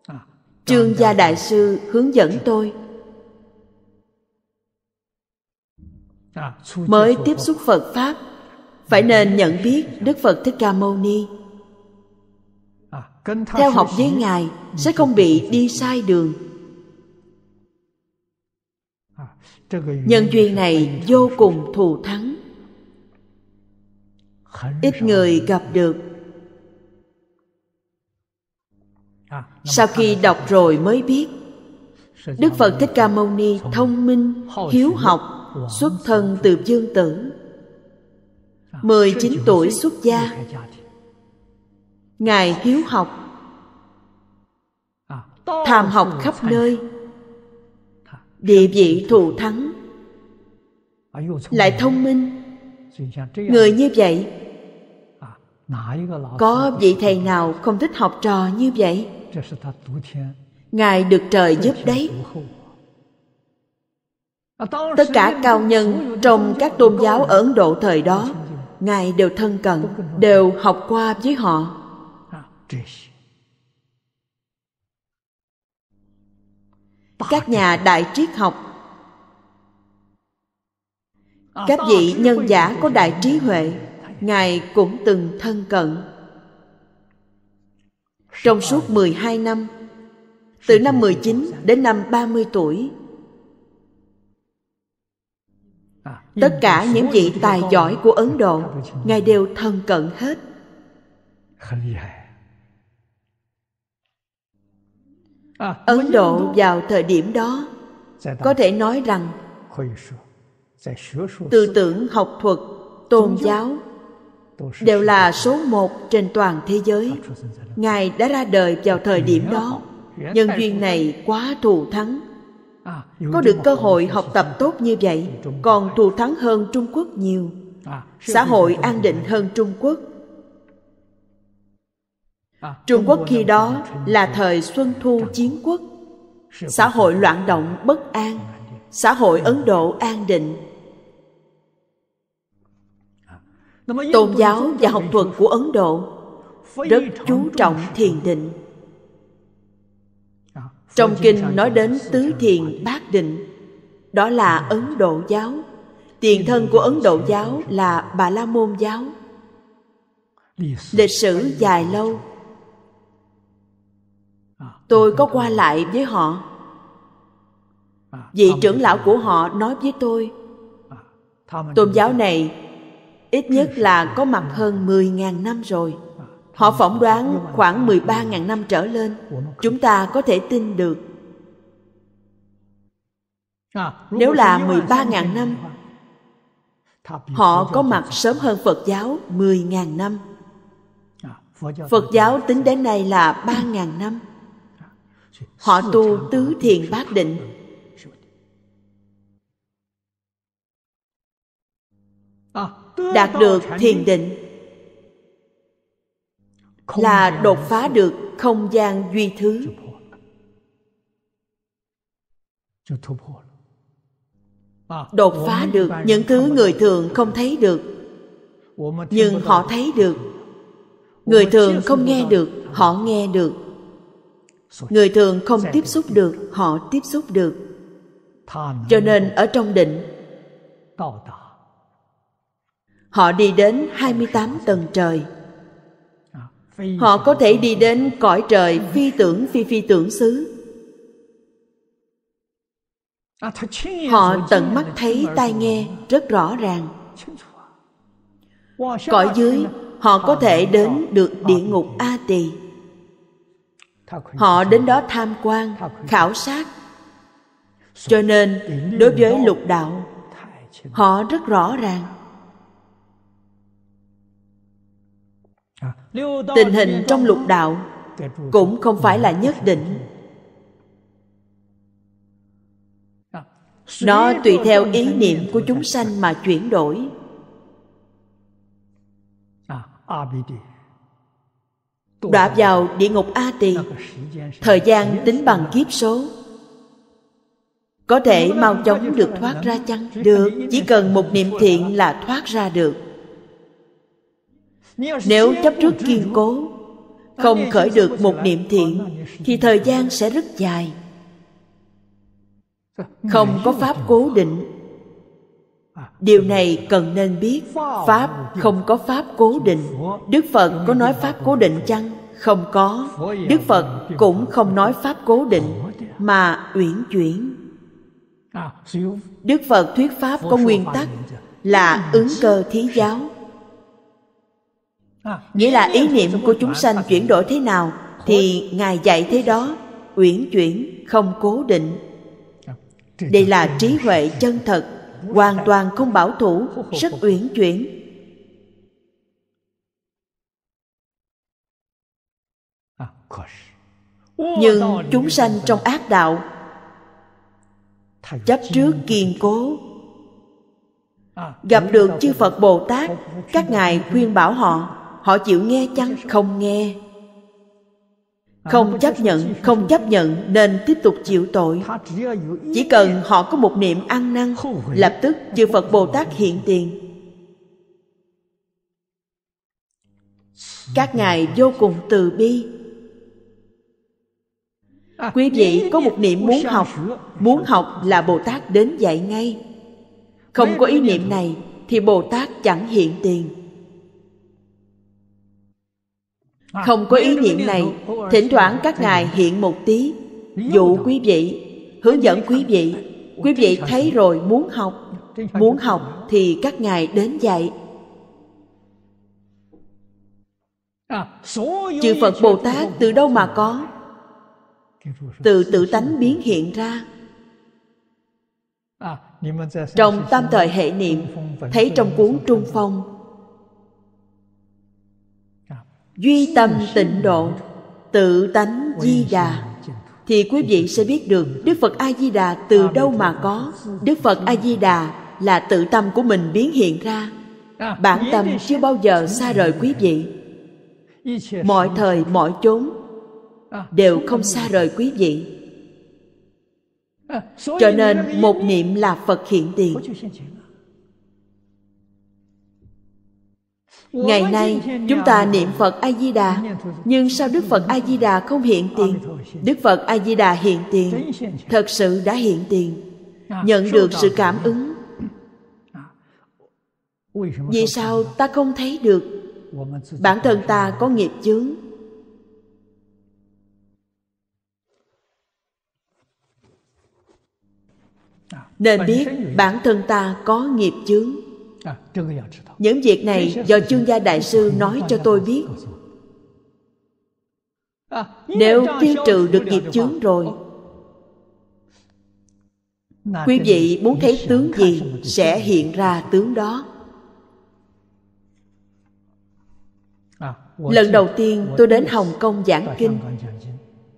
à, trương gia đại sư hướng dẫn tôi mới tiếp xúc phật pháp phải nên nhận biết đức phật thích ca mâu ni à, theo học với ngài sẽ không bị đi sai đường à, nhân duyên này vô cùng thù thắng ít người gặp được à, sau khi đọc rồi mới biết đức phật thích ca mâu ni thông minh hiếu học xuất thân từ dương tử 19 tuổi xuất gia Ngài hiếu học Tham học khắp nơi Địa vị thù thắng Lại thông minh Người như vậy Có vị thầy nào không thích học trò như vậy Ngài được trời giúp đấy tất cả cao nhân trong các tôn giáo ở ấn độ thời đó ngài đều thân cận đều học qua với họ các nhà đại triết học các vị nhân giả có đại trí huệ ngài cũng từng thân cận trong suốt 12 năm từ năm 19 đến năm 30 tuổi tất cả những vị tài giỏi của ấn độ ngài đều thân cận hết ấn độ vào thời điểm đó có thể nói rằng tư tưởng học thuật tôn giáo đều là số một trên toàn thế giới ngài đã ra đời vào thời điểm đó nhân duyên này quá thù thắng có được cơ hội học tập tốt như vậy còn thù thắng hơn trung quốc nhiều à, xã hội an định hơn trung quốc à, trung quốc khi đó là thời xuân thu chiến quốc xã hội loạn động bất an xã hội ấn độ an định à, tôn giáo và học thuật của ấn độ rất chú trọng thiền định trong kinh nói đến tứ thiền bát định đó là ấn độ giáo tiền thân của ấn độ giáo là bà la môn giáo lịch sử dài lâu tôi có qua lại với họ vị trưởng lão của họ nói với tôi tôn giáo này ít nhất là có mặt hơn 10.000 năm rồi Họ phỏng đoán khoảng 13.000 năm trở lên Chúng ta có thể tin được Nếu là 13.000 năm Họ có mặt sớm hơn Phật giáo 10.000 năm Phật giáo tính đến nay là 3.000 năm Họ tu tứ thiền bát định Đạt được thiền định là đột phá được không gian duy thứ đột phá được những thứ người thường không thấy được nhưng họ thấy được người thường không nghe được họ nghe được người thường không tiếp xúc được họ tiếp xúc được cho nên ở trong định họ đi đến 28 tầng trời họ có thể đi đến cõi trời phi tưởng phi phi tưởng xứ họ tận mắt thấy tai nghe rất rõ ràng cõi dưới họ có thể đến được địa ngục a tỳ họ đến đó tham quan khảo sát cho nên đối với lục đạo họ rất rõ ràng tình hình trong lục đạo cũng không phải là nhất định nó tùy theo ý niệm của chúng sanh mà chuyển đổi đọa vào địa ngục a tỳ thời gian tính bằng kiếp số có thể mau chóng được thoát ra chăng được chỉ cần một niệm thiện là thoát ra được nếu chấp trước kiên cố không khởi được một niệm thiện thì thời gian sẽ rất dài không có pháp cố định điều này cần nên biết pháp không có pháp cố định đức phật có nói pháp cố định chăng không có đức phật cũng không nói pháp cố định mà uyển chuyển đức phật thuyết pháp có nguyên tắc là ứng cơ thí giáo nghĩa là ý niệm của chúng sanh chuyển đổi thế nào thì ngài dạy thế đó uyển chuyển không cố định đây là trí huệ chân thật hoàn toàn không bảo thủ rất uyển chuyển nhưng chúng sanh trong ác đạo chấp trước kiên cố gặp được chư phật bồ tát các ngài khuyên bảo họ họ chịu nghe chăng không nghe không chấp nhận không chấp nhận nên tiếp tục chịu tội chỉ cần họ có một niệm ăn năn lập tức chư phật bồ tát hiện tiền các ngài vô cùng từ bi quý vị có một niệm muốn học muốn học là bồ tát đến dạy ngay không có ý niệm này thì bồ tát chẳng hiện tiền không có ý niệm này thỉnh thoảng các ngài hiện một tí dụ quý vị hướng dẫn quý vị quý vị thấy rồi muốn học muốn học thì các ngài đến dạy chư phật bồ tát từ đâu mà có từ tự tánh biến hiện ra trong tam thời hệ niệm thấy trong cuốn trung phong duy tâm tịnh độ tự tánh di đà thì quý vị sẽ biết được đức phật a di đà từ đâu mà có đức phật a di đà là tự tâm của mình biến hiện ra bản tâm chưa bao giờ xa rời quý vị mọi thời mọi chốn đều không xa rời quý vị cho nên một niệm là phật hiện tiền Ngày nay, chúng ta niệm Phật A-di-đà, nhưng sao Đức Phật A-di-đà không hiện tiền? Đức Phật A-di-đà hiện tiền, thật sự đã hiện tiền, nhận được sự cảm ứng. Vì sao ta không thấy được? Bản thân ta có nghiệp chướng. Nên biết bản thân ta có nghiệp chướng những việc này do chương gia đại sư nói cho tôi biết. Nếu tiêu trừ được nghiệp chướng rồi, quý vị muốn thấy tướng gì sẽ hiện ra tướng đó. Lần đầu tiên tôi đến Hồng Kông giảng kinh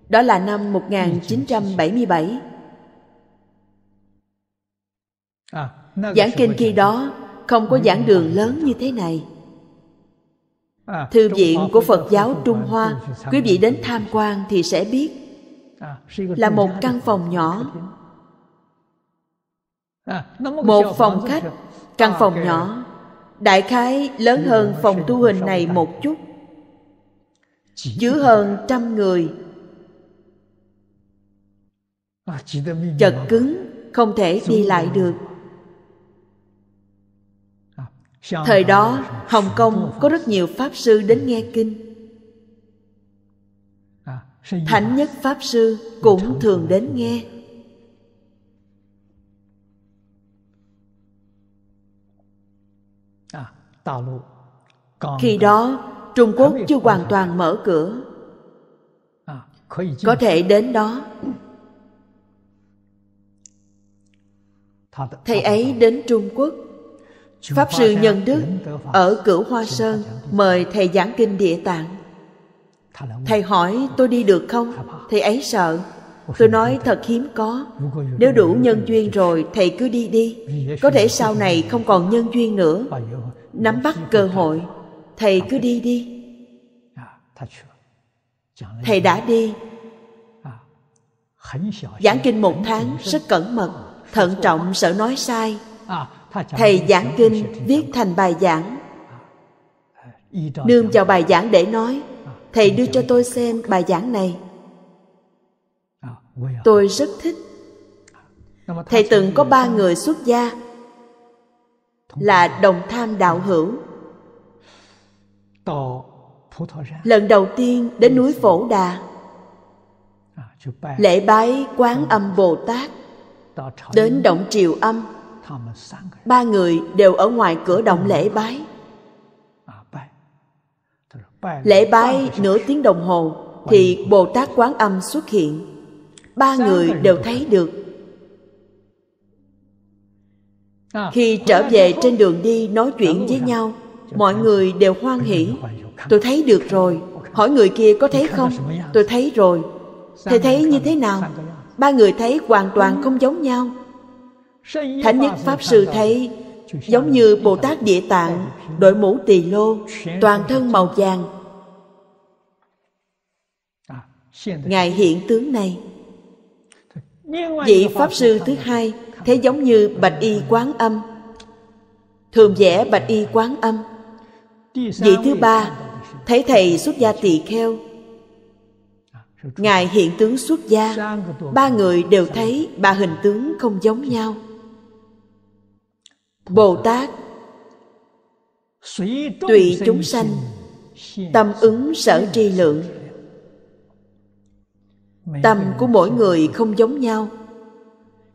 Đó là năm 1977 Giảng kinh khi đó không có giảng đường lớn như thế này thư viện của phật giáo trung hoa quý vị đến tham quan thì sẽ biết là một căn phòng nhỏ một phòng khách căn phòng nhỏ đại khái lớn hơn phòng tu hình này một chút chứa hơn trăm người chật cứng không thể đi lại được thời đó hồng kông có rất nhiều pháp sư đến nghe kinh à, thánh nhất pháp sư cũng thường đến nghe à, khi à, đó trung quốc chưa hoàn toàn mở cửa có thể đến đó thầy ấy đến trung quốc Pháp Sư Nhân Đức ở Cửu Hoa Sơn mời Thầy giảng kinh địa tạng. Thầy hỏi tôi đi được không? Thầy ấy sợ. Tôi nói thật hiếm có. Nếu đủ nhân duyên rồi, thầy cứ đi đi. Có thể sau này không còn nhân duyên nữa. Nắm bắt cơ hội, thầy cứ đi đi. Thầy đã đi. Giảng kinh một tháng rất cẩn mật, thận trọng sợ nói sai thầy giảng kinh viết thành bài giảng nương vào bài giảng để nói thầy đưa cho tôi xem bài giảng này tôi rất thích thầy từng có ba người xuất gia là đồng tham đạo hữu lần đầu tiên đến núi phổ đà lễ bái quán âm bồ tát đến động triều âm ba người đều ở ngoài cửa động lễ bái lễ bái nửa tiếng đồng hồ thì bồ tát quán âm xuất hiện ba người đều thấy được khi trở về trên đường đi nói chuyện với nhau mọi người đều hoan hỉ tôi thấy được rồi hỏi người kia có thấy không tôi thấy rồi thầy thấy như thế nào ba người thấy hoàn toàn không giống nhau thánh nhất pháp sư thấy giống như bồ tát địa tạng đội mũ tỳ lô toàn thân màu vàng ngài hiện tướng này vị pháp sư thứ hai thế giống như bạch y quán âm thường vẽ bạch y quán âm vị thứ ba thấy thầy xuất gia tỳ kheo ngài hiện tướng xuất gia ba người đều thấy ba hình tướng không giống nhau bồ tát tùy chúng sanh tâm ứng sở tri lượng tâm của mỗi người không giống nhau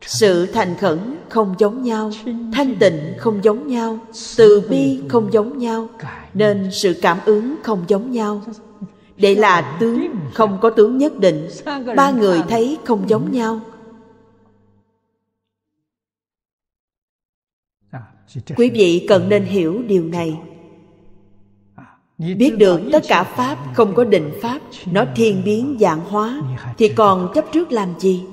sự thành khẩn không giống nhau thanh tịnh không giống nhau từ bi không giống nhau nên sự cảm ứng không giống nhau đây là tướng không có tướng nhất định ba người thấy không giống nhau quý vị cần nên hiểu điều này biết được tất cả pháp không có định pháp nó thiên biến dạng hóa thì còn chấp trước làm gì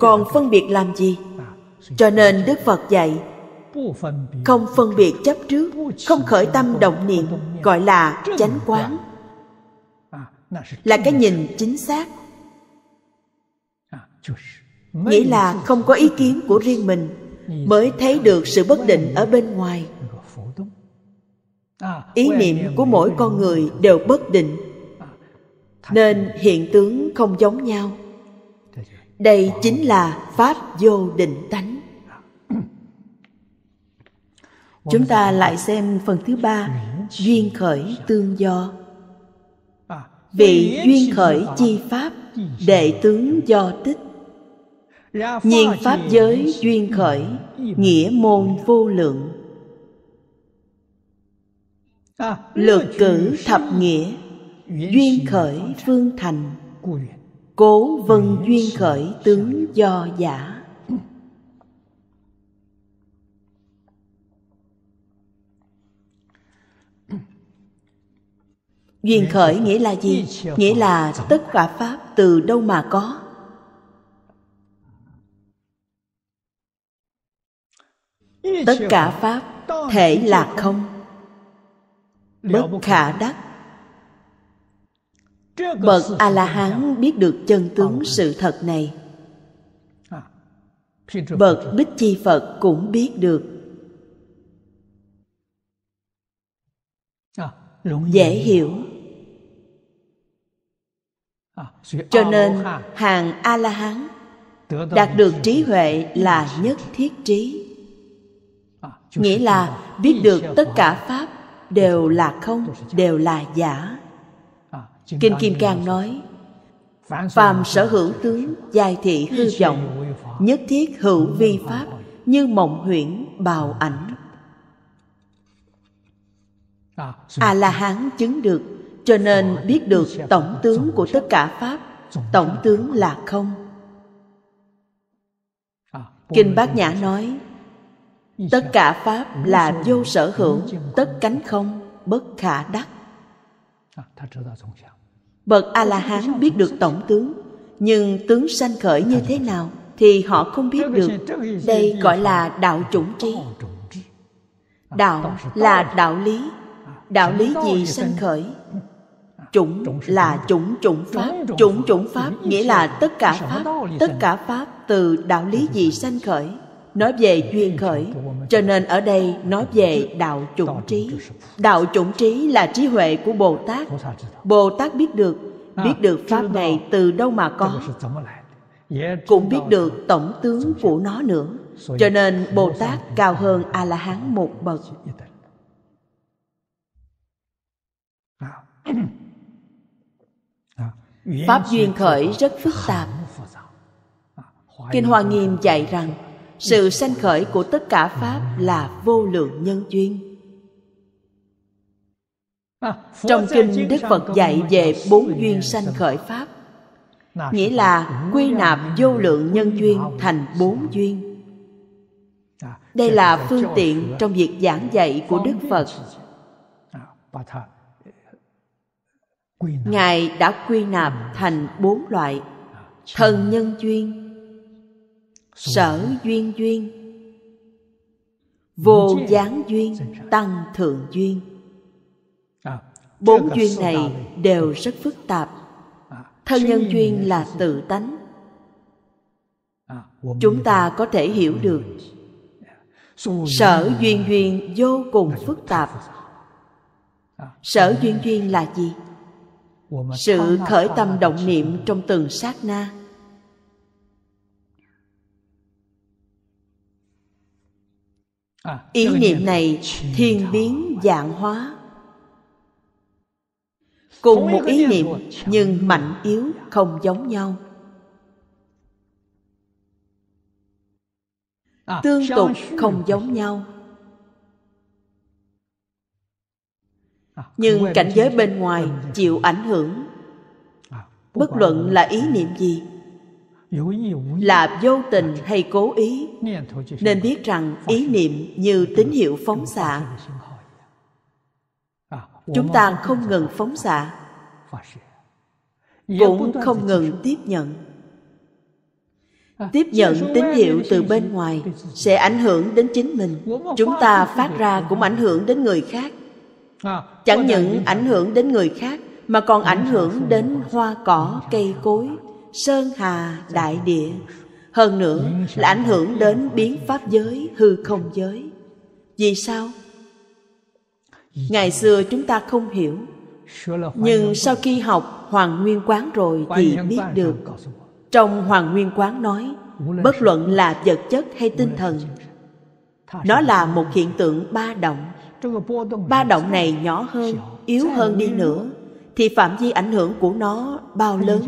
còn phân biệt làm gì cho nên đức phật dạy không phân biệt chấp trước không khởi tâm động niệm gọi là chánh quán là cái nhìn chính xác nghĩa là không có ý kiến của riêng mình mới thấy được sự bất định ở bên ngoài ý niệm của mỗi con người đều bất định nên hiện tướng không giống nhau đây chính là pháp vô định tánh chúng ta lại xem phần thứ ba duyên khởi tương do vị duyên khởi chi pháp đệ tướng do tích Nhiên pháp giới à, duyên khởi Nghĩa môn vô lượng Lược cử thập nghĩa Duyên khởi phương thành Cố vân duyên khởi tướng do giả Duyên khởi nghĩa là gì? Nghĩa là tất cả Pháp từ đâu mà có tất cả pháp thể là không bất khả đắc bậc a la hán biết được chân tướng sự thật này bậc bích chi phật cũng biết được dễ hiểu cho nên hàng a la hán đạt được trí huệ là nhất thiết trí nghĩa là biết được tất cả pháp đều là không đều là giả à, kinh kim cang nói phàm sở hữu tướng dài thị hư vọng nhất thiết hữu vi pháp như mộng huyễn bào ảnh à, a la hán chứng được cho nên biết được tổng tướng của tất cả pháp tổng tướng là không à, kinh bát nhã nói tất cả pháp là vô sở hữu tất cánh không bất khả đắc bậc a la hán biết được tổng tướng nhưng tướng sanh khởi như thế nào thì họ không biết được đây gọi là đạo chủng trí đạo là đạo lý đạo lý gì sanh khởi chủng là chủng chủng pháp chủng chủng pháp nghĩa là tất cả pháp tất cả pháp từ đạo lý gì sanh khởi nói về duyên khởi cho nên ở đây nói về đạo chủng trí đạo chủng trí là trí huệ của bồ tát bồ tát biết được biết được pháp này từ đâu mà có cũng biết được tổng tướng của nó nữa cho nên bồ tát cao hơn a la hán một bậc pháp duyên khởi rất phức tạp kinh hoa nghiêm dạy rằng sự sanh khởi của tất cả pháp là vô lượng nhân duyên trong kinh đức phật dạy về bốn duyên sanh khởi pháp nghĩa là quy nạp vô lượng nhân duyên thành bốn duyên đây là phương tiện trong việc giảng dạy của đức phật ngài đã quy nạp thành bốn loại thần nhân duyên sở duyên duyên vô gián duyên tăng thượng duyên à, bốn duyên này đều rất phức tạp à, thân nhân duyên là tự tánh à, chúng ta có thể hiểu được sở duyên duyên vô cùng phức tạp sở duyên duyên là gì sự khởi tâm động niệm trong từng sát na À, ý niệm này thiên biến dạng hóa cùng một ý niệm nhưng mạnh yếu không giống nhau à, tương tục không giống nhau à, nhưng cảnh giới bên ngoài chịu ảnh hưởng bất luận là ý niệm gì là vô tình hay cố ý nên biết rằng ý niệm như tín hiệu à, phóng xạ chúng ta không ngừng phóng xạ cũng không ngừng tiếp nhận à, tiếp nhận tín hiệu từ bên ngoài sẽ ảnh hưởng đến chính mình chúng ta phát ra cũng ảnh hưởng đến người khác à, chẳng những ảnh hưởng đến người khác mà còn ảnh hưởng đến hoa cỏ cây cối sơn hà đại địa hơn nữa là ảnh hưởng đến biến pháp giới hư không giới vì sao ngày xưa chúng ta không hiểu nhưng sau khi học hoàng nguyên quán rồi thì biết được trong hoàng nguyên quán nói bất luận là vật chất hay tinh thần nó là một hiện tượng ba động ba động này nhỏ hơn yếu hơn đi nữa thì phạm vi ảnh hưởng của nó bao lớn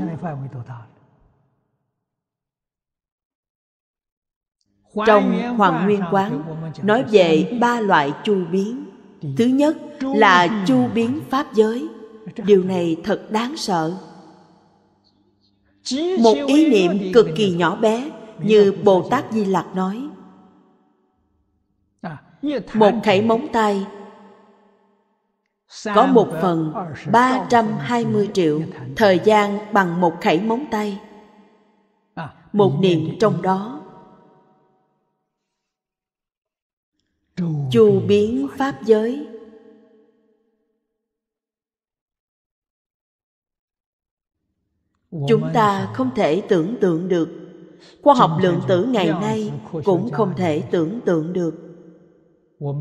trong hoàng nguyên quán nói về ba loại chu biến thứ nhất là chu biến pháp giới điều này thật đáng sợ một ý niệm cực kỳ nhỏ bé như bồ tát di lặc nói à, một khẩy móng tay có một phần 320 triệu thời gian bằng một khẩy móng tay à, một niệm trong đó chu biến pháp giới chúng ta không thể tưởng tượng được khoa học lượng tử ngày nay cũng không thể tưởng tượng được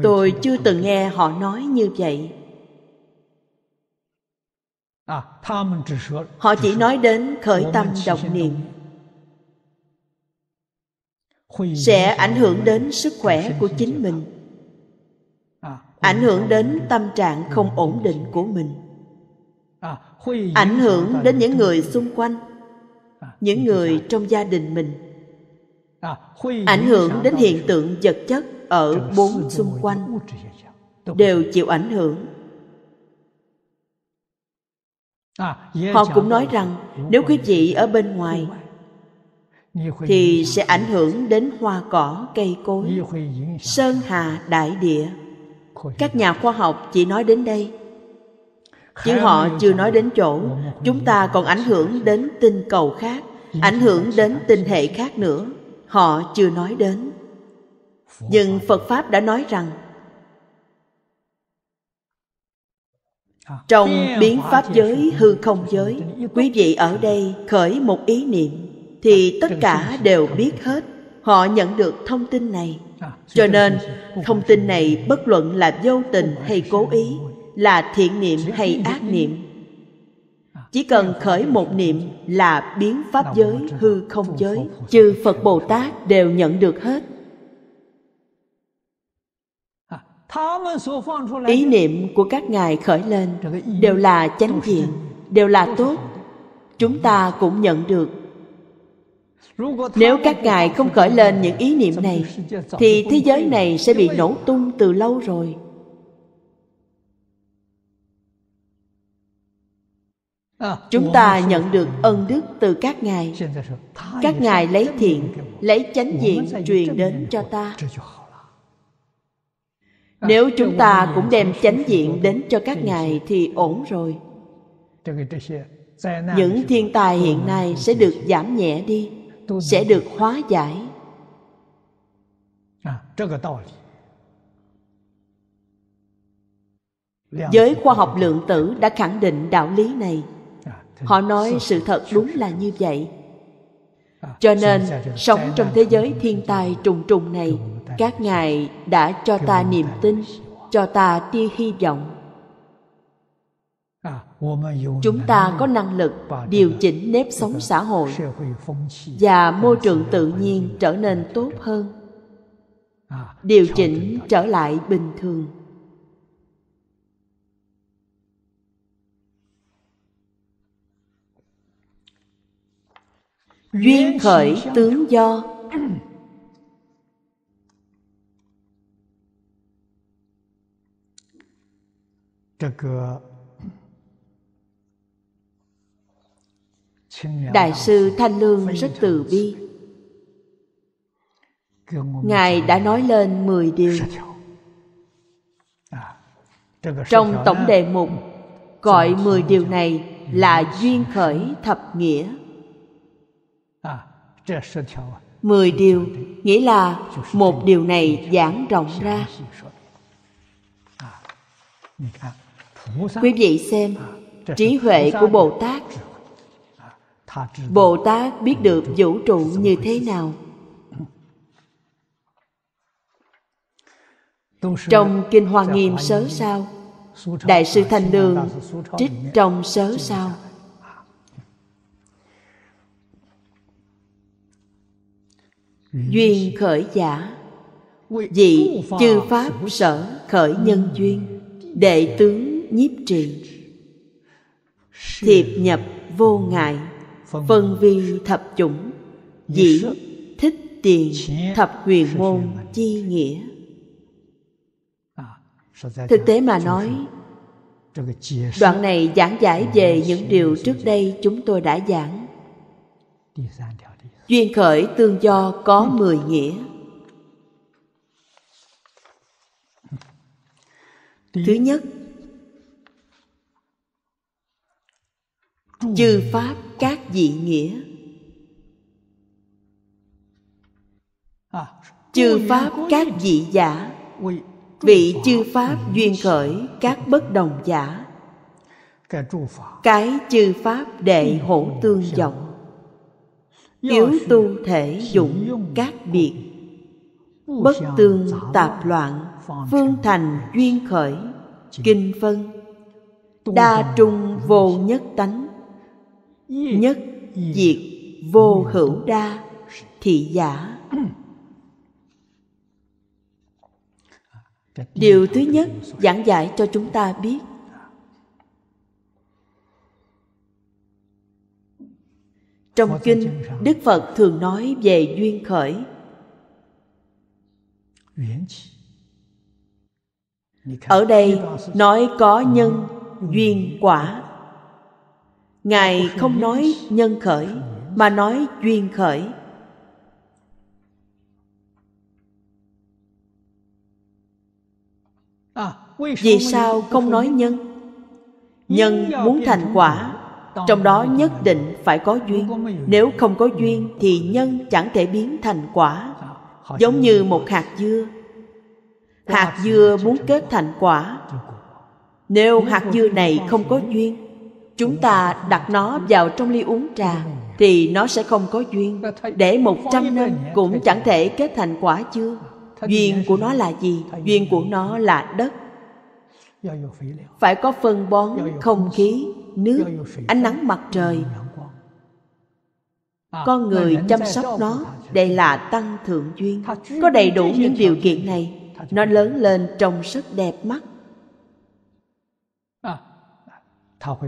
tôi chưa từng nghe họ nói như vậy à, họ chỉ nói đến khởi tâm độc niệm sẽ ảnh hưởng đến sức khỏe của chính mình ảnh hưởng đến tâm trạng không ổn định của mình à, ảnh hưởng đến những người xung quanh à, những người trong gia đình mình à, ảnh hưởng đến hiện tượng vật chất ở bốn xung quanh đều chịu ảnh hưởng họ cũng nói rằng nếu quý vị ở bên ngoài thì sẽ ảnh hưởng đến hoa cỏ cây cối sơn hà đại địa các nhà khoa học chỉ nói đến đây chứ họ chưa nói đến chỗ chúng ta còn ảnh hưởng đến tinh cầu khác ảnh hưởng đến tinh hệ khác nữa họ chưa nói đến nhưng phật pháp đã nói rằng à, trong biến pháp giới hư không giới quý vị ở đây khởi một ý niệm thì à, tất cả đều biết hết họ nhận được thông tin này cho nên thông tin này bất luận là vô tình hay cố ý là thiện niệm hay ác niệm chỉ cần khởi một niệm là biến pháp giới hư không giới chư phật bồ tát đều nhận được hết ý niệm của các ngài khởi lên đều là chánh diện đều là tốt chúng ta cũng nhận được nếu các ngài không khởi lên những ý niệm này thì thế giới này sẽ bị nổ tung từ lâu rồi chúng ta nhận được ân đức từ các ngài các ngài lấy thiện lấy chánh diện truyền đến cho ta nếu chúng ta cũng đem chánh diện đến cho các ngài thì ổn rồi những thiên tài hiện nay sẽ được giảm nhẹ đi sẽ được hóa giải à, giới khoa học lượng tử đã khẳng định đạo lý này à, họ nói sự thật đúng là như vậy à, cho nên sống trong thế giới thiên tai trùng trùng này các ngài đã cho ta niềm tin cho ta tia hy vọng À, chúng ta có năng lực điều chỉnh nếp sống xã hội và môi trường tự nhiên trở nên tốt hơn điều chỉnh trở lại bình thường duyên khởi tướng do đại sư thanh lương rất từ bi ngài đã nói lên mười điều trong tổng đề mục gọi mười điều này là duyên khởi thập nghĩa Mười điều nghĩa là một điều này giảng rộng ra quý vị xem trí huệ của bồ tát bồ tát biết được vũ trụ như thế nào trong kinh hoa nghiêm sớ sao đại sư Thành đường trích trong sớ sao duyên khởi giả vị chư pháp sở khởi nhân duyên đệ tướng nhiếp trị, thiệp nhập vô ngại phân vi thập chủng dĩ thích tiền thập huyền môn chi nghĩa à, thực tế mà nói đoạn này giảng giải về những điều trước đây chúng tôi đã giảng duyên khởi tương do có ừ. mười nghĩa thứ nhất chư pháp các dị nghĩa à, chư pháp các dị giả vị chư pháp duyên khởi các bất đồng giả cái chư pháp đệ hổ tương vọng yếu tu thể dụng các biệt bất tương tạp loạn phương thành duyên khởi kinh phân đa trung vô nhất tánh nhất diệt vô hữu đa thị giả điều thứ nhất giảng giải cho chúng ta biết trong kinh đức phật thường nói về duyên khởi ở đây nói có nhân duyên quả ngài không nói nhân khởi mà nói duyên khởi vì sao không nói nhân nhân muốn thành quả trong đó nhất định phải có duyên nếu không có duyên thì nhân chẳng thể biến thành quả giống như một hạt dưa hạt dưa muốn kết thành quả nếu hạt dưa này không có duyên chúng ta đặt nó vào trong ly uống trà thì nó sẽ không có duyên để một trăm năm cũng chẳng thể kết thành quả chưa duyên của nó là gì duyên của nó là đất phải có phân bón không khí nước ánh nắng mặt trời con người chăm sóc nó đây là tăng thượng duyên có đầy đủ những điều kiện này nó lớn lên trông rất đẹp mắt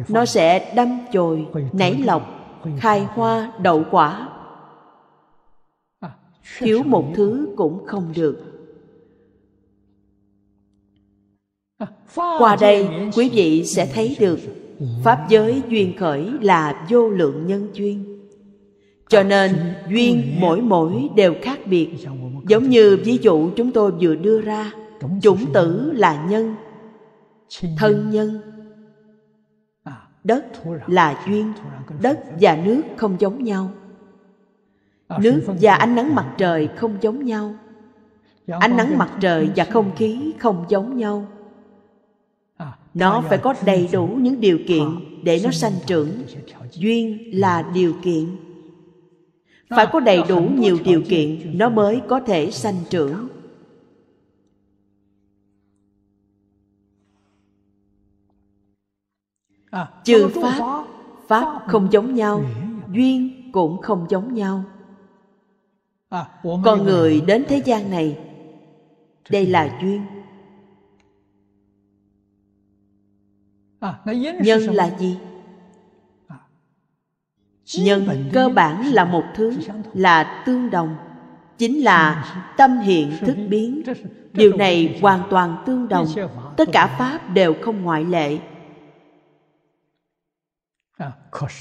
nó sẽ đâm chồi nảy lọc khai hoa đậu quả à, thiếu một thứ cũng không được à, qua đây quý vị sẽ thấy được pháp giới duyên khởi là vô lượng nhân duyên cho à, nên duyên mỗi mỗi đều khác biệt dạ, giống như ví dụ chúng tôi vừa đưa ra chủng tử là nhân thân nhân đất là duyên đất và nước không giống nhau nước và ánh nắng mặt trời không giống nhau ánh nắng mặt trời và không khí không giống nhau nó phải có đầy đủ những điều kiện để nó sanh trưởng duyên là điều kiện phải có đầy đủ nhiều điều kiện nó mới có thể sanh trưởng À, chư pháp pháp không giống nhau duyên cũng không giống nhau à, con người đến thế gian này đây là duyên à, nhân là gì nhân cơ bản là một thứ là tương đồng chính là tâm hiện thức biến điều này hoàn toàn tương đồng tất cả pháp đều không ngoại lệ À,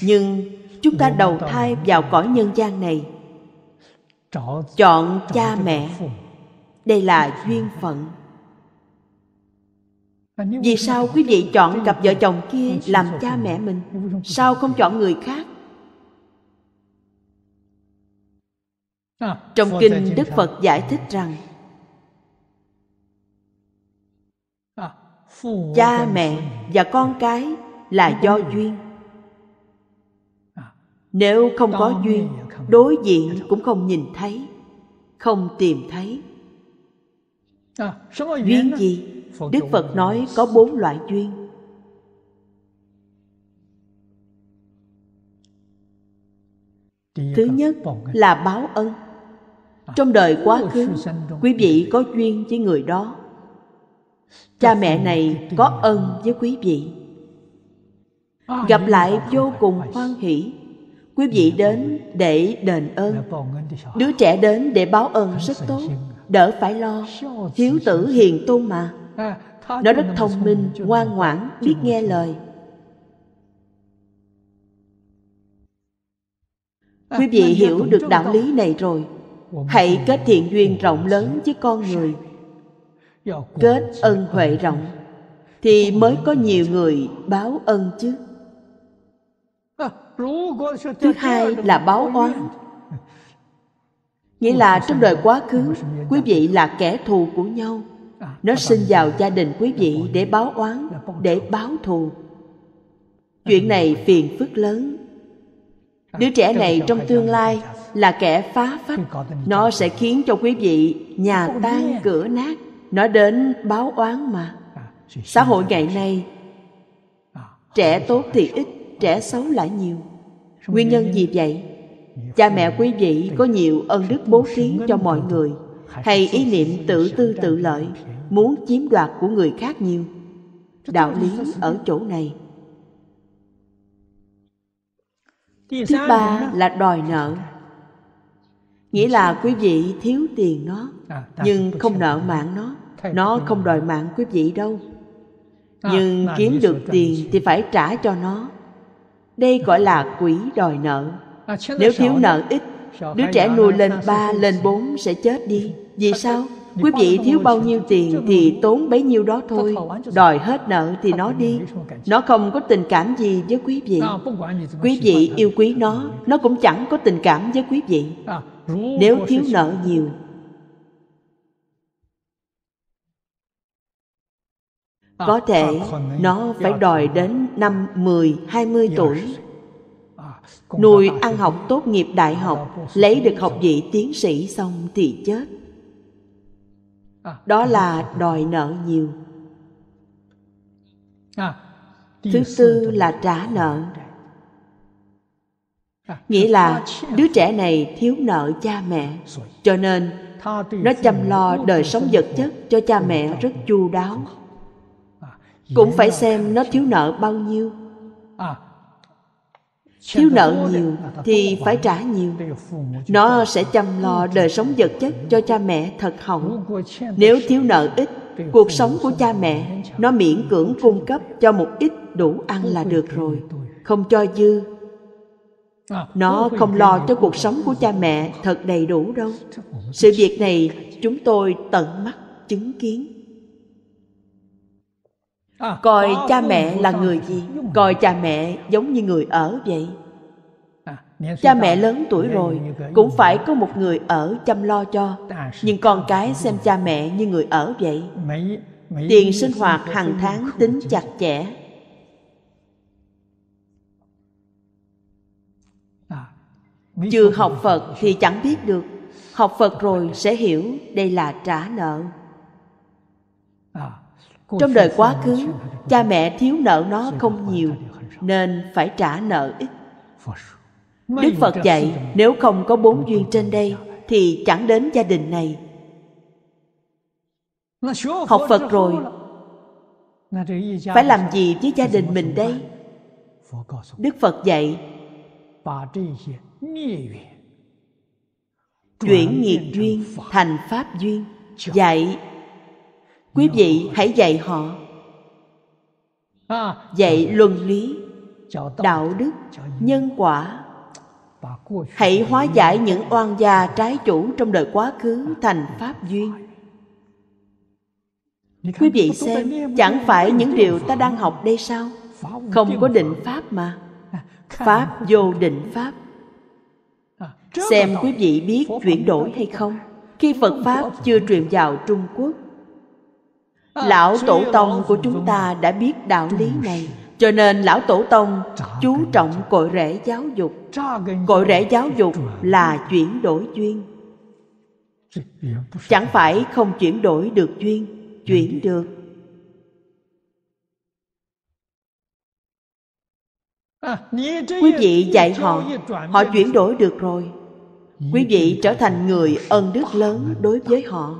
nhưng chúng ta đầu thai vào cõi nhân gian này chọn cha mẹ đây là duyên phận à, vì sao quý vị chọn cặp vợ chồng kia làm cha mẹ mình sao không chọn người khác à, trong kinh đức phật giải thích rằng cha mẹ và con cái là do duyên nếu không có duyên đối diện cũng không nhìn thấy không tìm thấy à, duyên gì đức phật nói có bốn loại duyên thứ nhất là báo ân à, trong đời quá khứ quý vị có duyên với người đó cha mẹ này có ân với quý vị à, gặp lại vô cùng hoan hỷ quý vị đến để đền ơn đứa trẻ đến để báo ơn rất tốt đỡ phải lo hiếu tử hiền tôn mà nó rất thông minh ngoan ngoãn biết nghe lời quý vị hiểu được đạo lý này rồi hãy kết thiện duyên rộng lớn với con người kết ân huệ rộng thì mới có nhiều người báo ân chứ thứ hai là báo oán nghĩa là trong đời quá khứ quý vị là kẻ thù của nhau nó sinh vào gia đình quý vị để báo oán để báo thù chuyện này phiền phức lớn đứa trẻ này trong tương lai là kẻ phá phách nó sẽ khiến cho quý vị nhà tan cửa nát nó đến báo oán mà xã hội ngày nay trẻ tốt thì ít trẻ xấu lại nhiều nguyên nhân gì vậy cha mẹ quý vị có nhiều ân đức bố thí cho mọi người hay ý niệm tự tư tự lợi muốn chiếm đoạt của người khác nhiều đạo lý ở chỗ này thứ ba là đòi nợ nghĩa là quý vị thiếu tiền nó à, nhưng không nợ mạng nó nó không đòi mạng quý vị đâu à, nhưng kiếm được tiền thì phải trả cho nó đây gọi là quỷ đòi nợ à, nếu thiếu nợ ít đứa trẻ nuôi lên ba lên bốn sẽ chết đi vì sao quý vị thiếu bao nhiêu tiền thì tốn bấy nhiêu đó thôi đòi hết nợ thì nó đi nó không có tình cảm gì với quý vị quý vị yêu quý nó nó cũng chẳng có tình cảm với quý vị à, nếu thiếu nợ nhiều có thể nó phải đòi đến năm 10, 20 tuổi. Nuôi ăn học tốt nghiệp đại học, lấy được học vị tiến sĩ xong thì chết. Đó là đòi nợ nhiều. Thứ tư là trả nợ. Nghĩa là đứa trẻ này thiếu nợ cha mẹ, cho nên nó chăm lo đời sống vật chất cho cha mẹ rất chu đáo cũng phải xem nó thiếu nợ bao nhiêu thiếu nợ nhiều thì phải trả nhiều nó sẽ chăm lo đời sống vật chất cho cha mẹ thật hỏng nếu thiếu nợ ít cuộc sống của cha mẹ nó miễn cưỡng cung cấp cho một ít đủ ăn là được rồi không cho dư nó không lo cho cuộc sống của cha mẹ thật đầy đủ đâu sự việc này chúng tôi tận mắt chứng kiến À, coi cha mẹ là người gì coi cha mẹ giống như người ở vậy à, cha mẹ lớn tuổi rồi cũng phải có một người ở chăm lo cho nhưng con cái xem cha mẹ như người ở vậy tiền sinh hoạt hàng tháng tính chặt chẽ à, chưa học phật thì chẳng biết được học phật rồi sẽ hiểu đây là trả nợ trong đời quá khứ cha mẹ thiếu nợ nó không nhiều nên phải trả nợ ít đức phật dạy nếu không có bốn duyên trên đây thì chẳng đến gia đình này học phật rồi phải làm gì với gia đình mình đây đức phật dạy chuyển nghiệp duyên thành pháp duyên dạy quý vị hãy dạy họ dạy luân lý đạo đức nhân quả hãy hóa giải những oan gia trái chủ trong đời quá khứ thành pháp duyên quý vị xem chẳng phải những điều ta đang học đây sao không có định pháp mà pháp vô định pháp xem quý vị biết chuyển đổi hay không khi phật pháp chưa truyền vào trung quốc Ờ, lão tổ tông của chúng ta đã biết đạo lý này cho nên lão tổ tông chú trọng cội rễ giáo dục cội rễ giáo dục là chuyển đổi duyên chẳng phải không chuyển đổi được duyên chuyển được à, quý vị dạy họ họ chuyển đổi được rồi quý vị trở thành người ân đức lớn đối với họ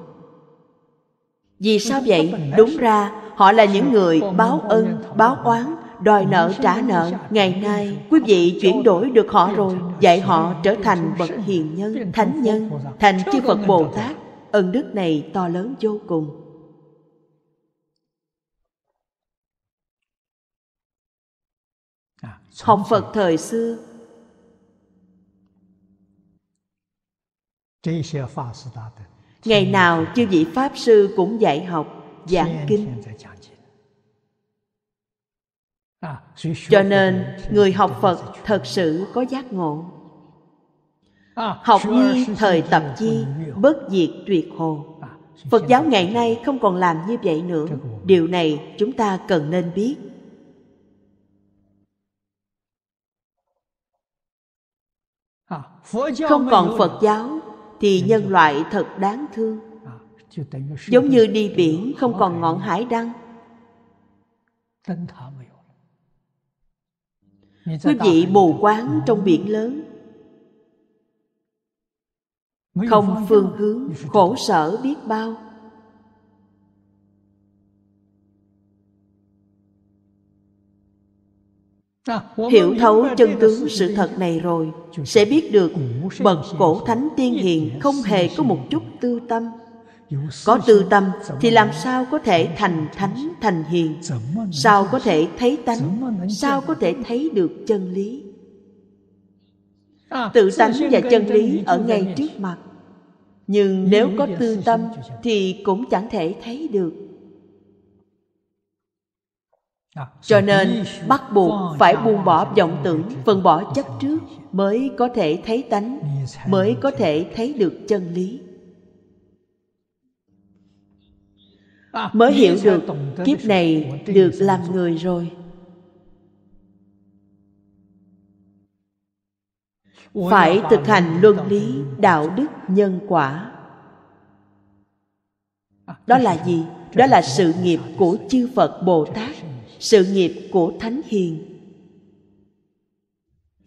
vì sao vậy đúng ra họ là những người báo ân báo oán đòi nợ trả nợ ngày nay quý vị chuyển đổi được họ rồi dạy họ trở thành bậc hiền nhân thánh nhân thành chư phật bồ tát ân đức này to lớn vô cùng học phật thời xưa ngày nào chư vị pháp sư cũng dạy học giảng kinh à, cho nên người học phật thật sự có giác ngộ à, học nhi thời tập chi bất diệt tuyệt hồ à, phật giáo ngày nay không còn làm như vậy nữa điều này chúng ta cần nên biết không còn phật giáo thì nhân loại thật đáng thương giống như đi biển không còn ngọn hải đăng quý vị mù quán trong biển lớn không phương hướng khổ sở biết bao hiểu thấu chân tướng sự thật này rồi sẽ biết được bậc cổ thánh tiên hiền không hề có một chút tư tâm có tư tâm thì làm sao có thể thành thánh thành hiền sao có thể thấy tánh sao có thể thấy được chân lý à, tự tánh và chân lý ở ngay trước mặt nhưng nếu có tư tâm thì cũng chẳng thể thấy được cho nên bắt buộc phải buông bỏ vọng tưởng phân bỏ chấp trước mới có thể thấy tánh mới có thể thấy được chân lý à, mới hiểu được kiếp này được làm người rồi phải thực hành luân lý đạo đức nhân quả à, đó là gì đó là sự nghiệp của chư phật bồ tát sự nghiệp của thánh hiền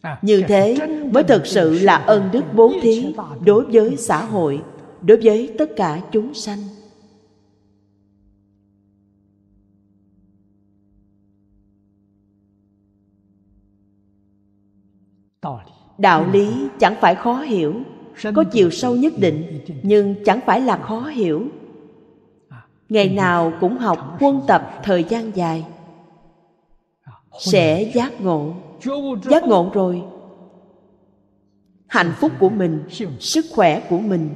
à, như thế mới thực sự là ân đức bố thí đối với xã hội đối với tất cả chúng sanh đạo lý chẳng phải khó hiểu có chiều sâu nhất định nhưng chẳng phải là khó hiểu à, ngày nào cũng học quân tập thời gian dài sẽ giác ngộ giác ngộ rồi hạnh phúc của mình sức khỏe của mình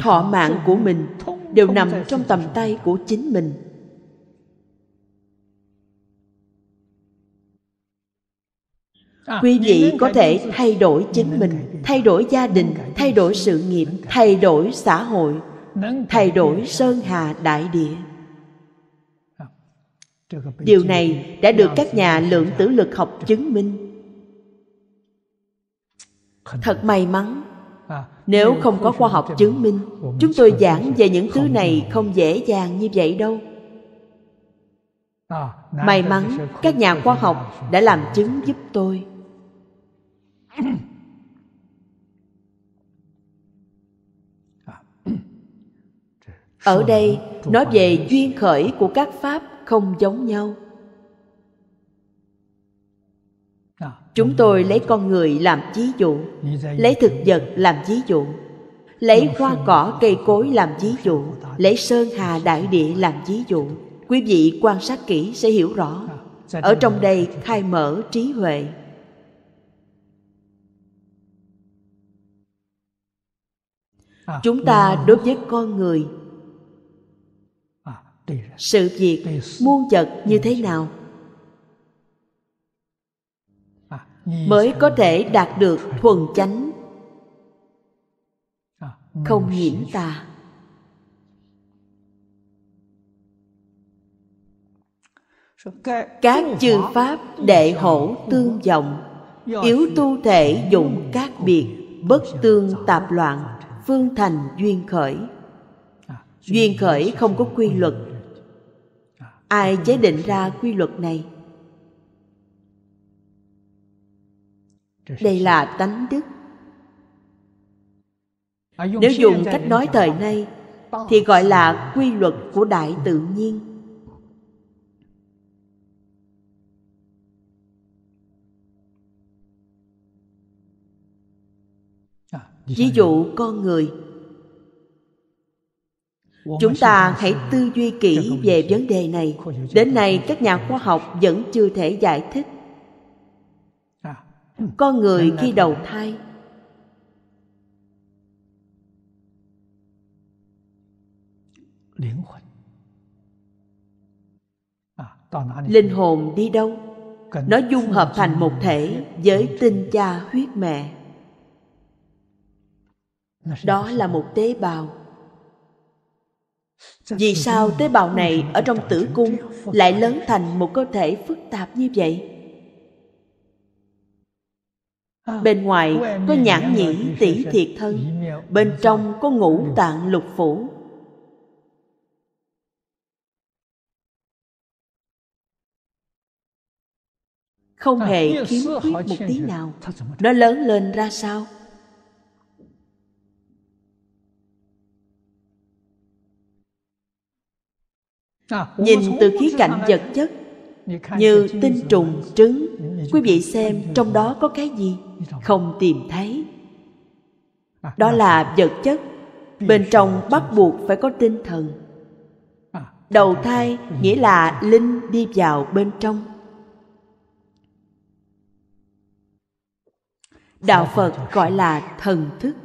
thọ mạng của mình đều nằm trong tầm tay của chính mình à, quý vị có thể thay đổi chính mình thay đổi gia đình thay đổi sự nghiệp thay đổi xã hội thay đổi sơn hà đại địa điều này đã được các nhà lượng tử lực học chứng minh thật may mắn nếu không có khoa học chứng minh chúng tôi giảng về những thứ này không dễ dàng như vậy đâu may mắn các nhà khoa học đã làm chứng giúp tôi ở đây nói về duyên khởi của các pháp không giống nhau dạ. chúng tôi lấy con người làm ví dụ lấy thực vật làm ví dụ lấy hoa cỏ cây cối làm ví dụ lấy sơn hà đại địa làm ví dụ quý vị quan sát kỹ sẽ hiểu rõ ở trong đây khai mở trí huệ chúng ta đối với con người sự việc muôn vật như thế nào mới có thể đạt được thuần chánh à, không nhiễm tà các chư pháp đệ hổ tương vọng yếu tu thể dụng các biệt bất tương tạp loạn phương thành duyên khởi à, duyên khởi không có quy luật ai chế định ra quy luật này đây là tánh đức nếu dùng cách nói thời nay thì gọi là quy luật của đại tự nhiên ví dụ con người chúng ta hãy tư duy kỹ về vấn đề này đến nay các nhà khoa học vẫn chưa thể giải thích à. con người khi đầu thai à, linh hồn đi đâu nó dung hợp thành một thể với tinh cha huyết mẹ đó là một tế bào vì sao tế bào này ở trong tử cung lại lớn thành một cơ thể phức tạp như vậy? À, bên ngoài có nhãn nhĩ tỷ thiệt thân, bên trong có ngũ ừ. tạng lục phủ. Không à, hề khiếm khuyết một tí nào. Nó lớn lên ra sao? nhìn từ khí cảnh vật chất như tinh trùng trứng quý vị xem trong đó có cái gì không tìm thấy đó là vật chất bên trong bắt buộc phải có tinh thần đầu thai nghĩa là linh đi vào bên trong đạo phật gọi là thần thức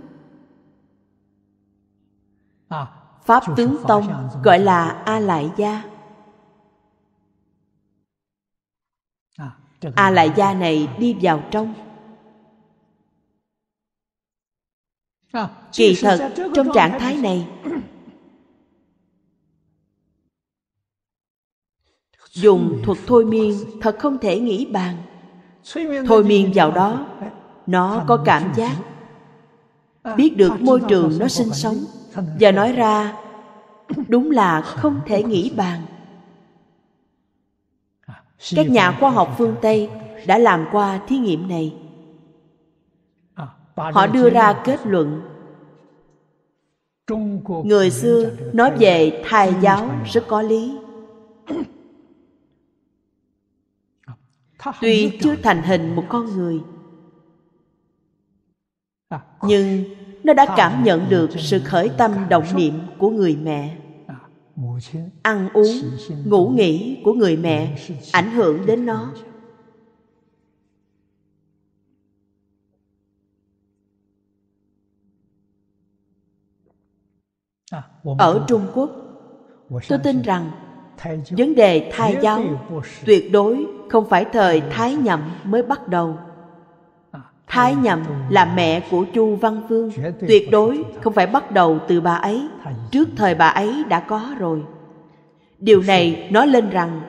à, pháp tướng tông gọi là a lại gia à, a lại gia này đi vào trong à, kỳ thật trong trạng thái này dùng thuật thôi miên thật không thể nghĩ bàn thôi miên vào đó nó có cảm giác à, biết được môi trường nó sinh sống và nói ra đúng là không thể nghĩ bàn các nhà khoa học phương tây đã làm qua thí nghiệm này họ đưa ra kết luận người xưa nói về thai giáo rất có lý tuy chưa thành hình một con người nhưng nó đã cảm nhận được sự khởi tâm động niệm của người mẹ ăn uống ngủ nghỉ của người mẹ ảnh hưởng đến nó ở trung quốc tôi tin rằng vấn đề thai giáo tuyệt đối không phải thời thái nhậm mới bắt đầu Thái Nhậm là mẹ của Chu Văn Vương Tuyệt đối không phải bắt đầu từ bà ấy Trước thời bà ấy đã có rồi Điều này nói lên rằng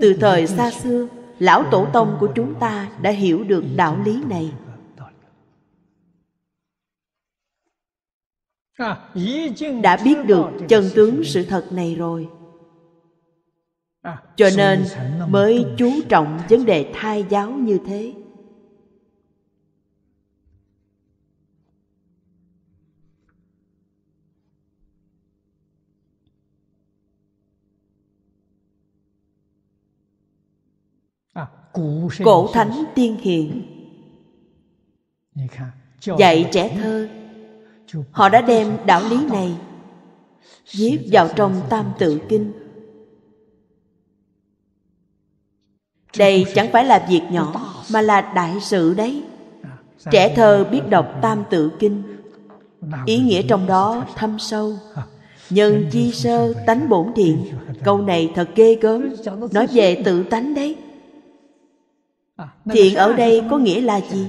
Từ thời xa xưa Lão Tổ Tông của chúng ta đã hiểu được đạo lý này Đã biết được chân tướng sự thật này rồi À, cho nên mới chú trọng vấn đề thai giáo như thế à, cổ thánh tiên hiền dạy trẻ thơ họ đã đem đạo lý này viết vào trong tam tự kinh đây chẳng phải là việc nhỏ mà là đại sự đấy trẻ thơ biết đọc tam tự kinh ý nghĩa trong đó thâm sâu nhân chi sơ tánh bổn thiện câu này thật ghê gớm nói về tự tánh đấy thiện ở đây có nghĩa là gì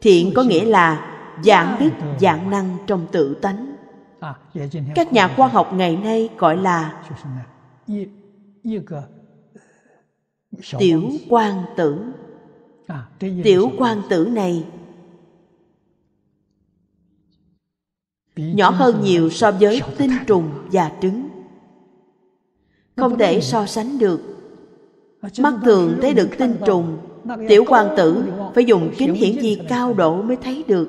thiện có nghĩa là dạng đức dạng năng trong tự tánh các nhà khoa học ngày nay gọi là tiểu quan tử à, tiểu quan tử này nhỏ hơn nhiều so với tinh trùng và trứng không thể so sánh được mắt thường thấy được tinh trùng tiểu quan tử phải dùng kính hiển vi cao độ mới thấy được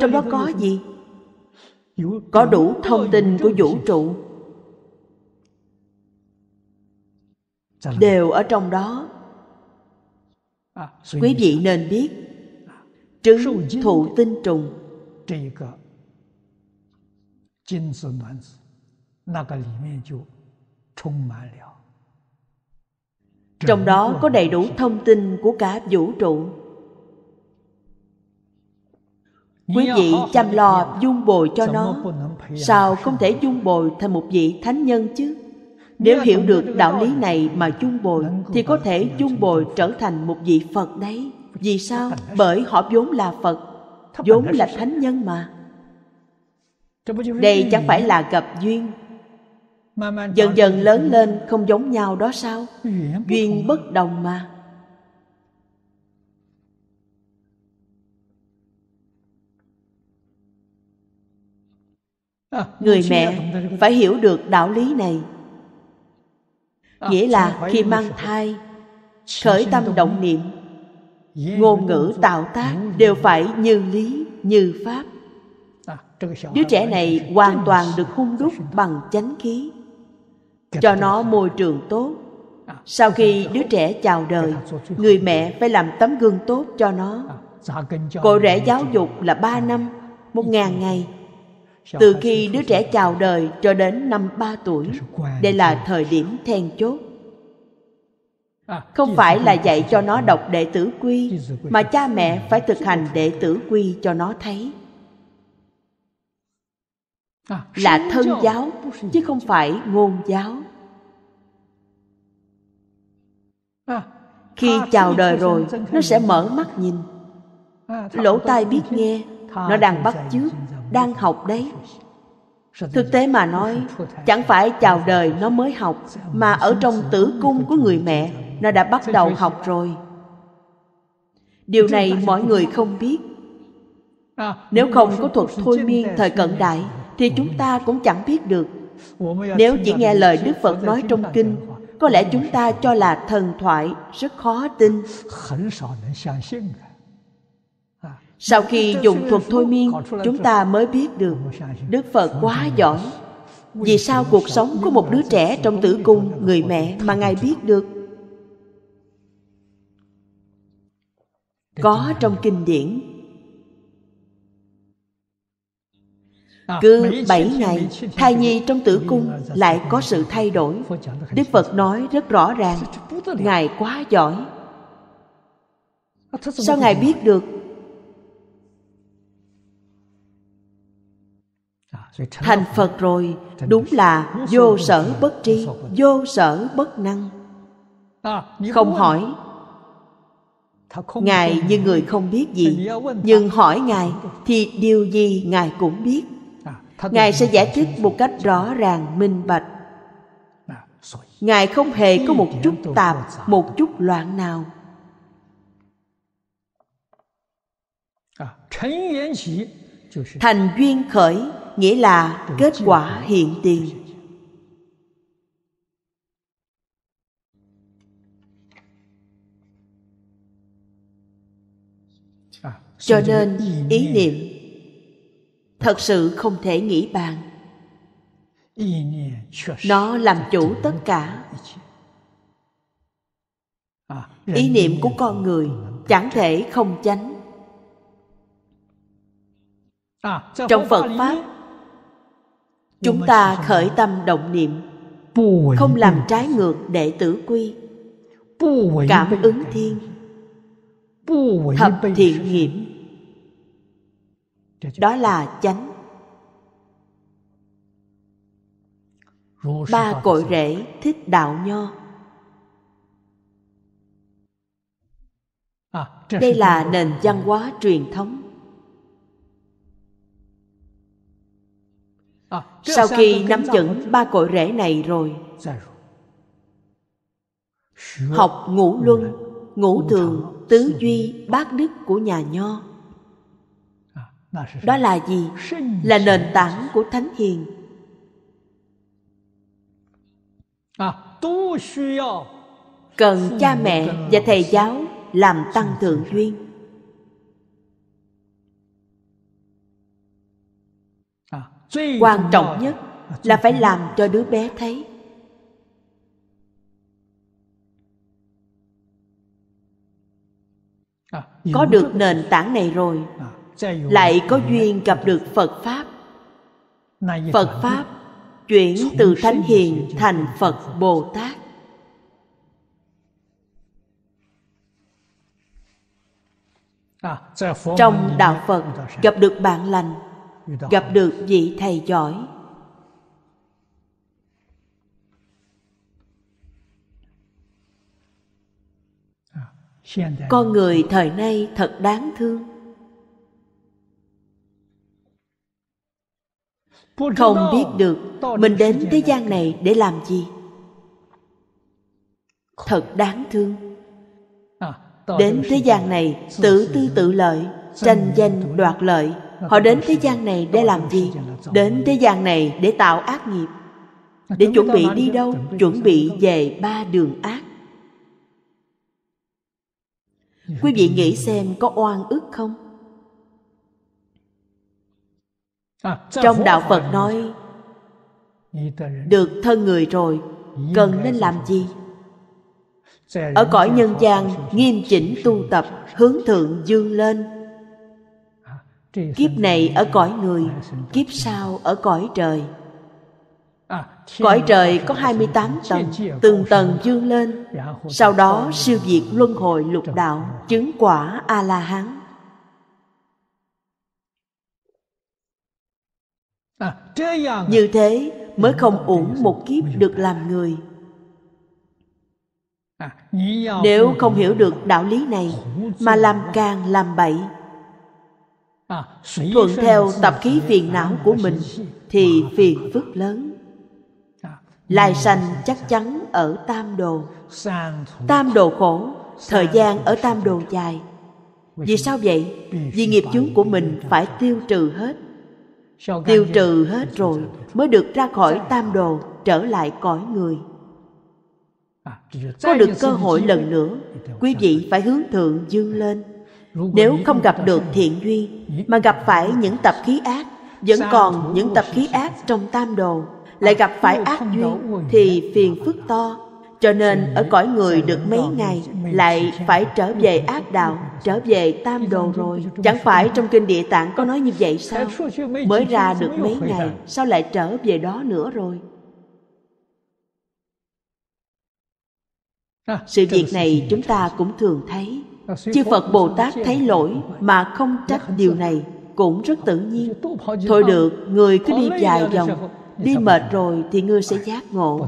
trong đó có gì có đủ thông tin của vũ trụ đều ở trong đó à, quý vị nên biết à, trứng thụ tinh trùng trong đó có đầy đủ thông tin của cả vũ trụ quý vị chăm lo dung bồi cho nó sao không thể dung bồi thành một vị thánh nhân chứ nếu hiểu được đạo lý này mà chung bồi Thì có thể chung bồi trở thành một vị Phật đấy Vì sao? Bởi họ vốn là Phật vốn là thánh nhân mà đây chẳng phải là gặp duyên dần dần lớn lên không giống nhau đó sao duyên bất đồng mà à, người mẹ phải hiểu được đạo lý này Ờ, nghĩa là khi mang thai khởi tâm động niệm ngôn ngữ tạo tác đều phải như lý như pháp à, đứa trẻ này hoàn toàn được hung đúc bằng chánh khí cho nó môi trường tốt à, sau khi đứa trẻ chào đời người mẹ phải làm tấm gương tốt cho nó à, dạ cội rễ giáo dục là ba năm một dạ ngàn ngày từ khi đứa trẻ chào đời cho đến năm 3 tuổi đây là thời điểm then chốt à, không phải là dạy cho nó đọc đệ tử quy mà cha mẹ phải thực hành đệ tử quy cho nó thấy à, là thân giáo chứ không phải ngôn giáo à, khi chào đời rồi nó sẽ mở mắt nhìn lỗ tai biết nghe nó đang bắt chước đang học đấy thực tế mà nói chẳng phải chào đời nó mới học mà ở trong tử cung của người mẹ nó đã bắt đầu học rồi điều này mọi người không biết nếu không có thuật thôi miên thời cận đại thì chúng ta cũng chẳng biết được nếu chỉ nghe lời đức phật nói trong kinh có lẽ chúng ta cho là thần thoại rất khó tin sau khi dùng thuật thôi miên chúng ta mới biết được đức phật quá giỏi vì sao cuộc sống của một đứa trẻ trong tử cung người mẹ mà ngài biết được có trong kinh điển cứ bảy ngày thai nhi trong tử cung lại có sự thay đổi đức phật nói rất rõ ràng ngài quá giỏi sao ngài biết được thành phật rồi đúng là vô sở bất tri vô sở bất năng không hỏi ngài như người không biết gì nhưng hỏi ngài thì điều gì ngài cũng biết à, ngài sẽ giải thích một cách rõ ràng minh bạch à, ngài không hề có một chút tạp một chút loạn nào à, thành duyên khởi nghĩa là kết quả hiện tiền cho nên ý niệm thật sự không thể nghĩ bàn nó làm chủ tất cả ý niệm của con người chẳng thể không chánh trong phật pháp chúng ta khởi tâm động niệm không làm trái ngược đệ tử quy cảm ứng thiên thập thiện nghiệp đó là chánh ba cội rễ thích đạo nho à, đây là nền văn hóa truyền thống Ờ, sau khi nắm vững ba cội rễ này rồi dạ học ngũ luân ngũ thường tứ duy bát đức của nhà nho à, đó là gì là nền tảng của thánh hiền à, à. cần cha mẹ và thầy giáo làm tăng thượng duyên quan trọng nhất là phải làm cho đứa bé thấy à, có được nền tảng này rồi à, lại có duyên gặp được phật pháp phật pháp chuyển từ thánh hiền thành phật bồ tát à, trong đạo phật gặp được bạn lành gặp được vị thầy giỏi à, con người thời nay thật đáng thương không biết được mình đến thế gian này để làm gì thật đáng thương à, đến thế gian này tự tư tự lợi tranh danh đoạt lợi họ đến thế gian này để làm gì đến thế gian này để tạo ác nghiệp để chuẩn bị đi đâu chuẩn bị về ba đường ác quý vị nghĩ xem có oan ức không trong đạo phật nói được thân người rồi cần nên làm gì ở cõi nhân gian nghiêm chỉnh tu tập hướng thượng dương lên kiếp này ở cõi người kiếp sau ở cõi trời cõi trời có 28 tầng từng tầng dương lên sau đó siêu diệt luân hồi lục đạo chứng quả a la hán như thế mới không uổng một kiếp được làm người nếu không hiểu được đạo lý này mà làm càng làm bậy thuận theo tập khí phiền não của mình thì phiền phức lớn à, lai sanh chắc chắn ở tam đồ tam đồ khổ thời gian ở tam đồ dài vì sao vậy vì nghiệp chướng của mình phải tiêu trừ hết tiêu trừ hết rồi mới được ra khỏi tam đồ trở lại cõi người à, có được cơ hội lần nữa quý vị phải hướng thượng dương à. lên nếu không gặp được thiện duyên mà gặp phải những tập khí ác vẫn còn những tập khí ác trong tam đồ lại gặp phải ác duyên thì phiền phức to cho nên ở cõi người được mấy ngày lại phải trở về ác đạo trở về tam đồ rồi chẳng phải trong kinh địa tạng có nói như vậy sao mới ra được mấy ngày sao lại trở về đó nữa rồi à, sự việc này chúng ta cũng thường thấy chư phật bồ tát thấy lỗi mà không trách điều này cũng rất tự nhiên thôi được người cứ đi dài vòng đi mệt rồi thì ngươi sẽ giác ngộ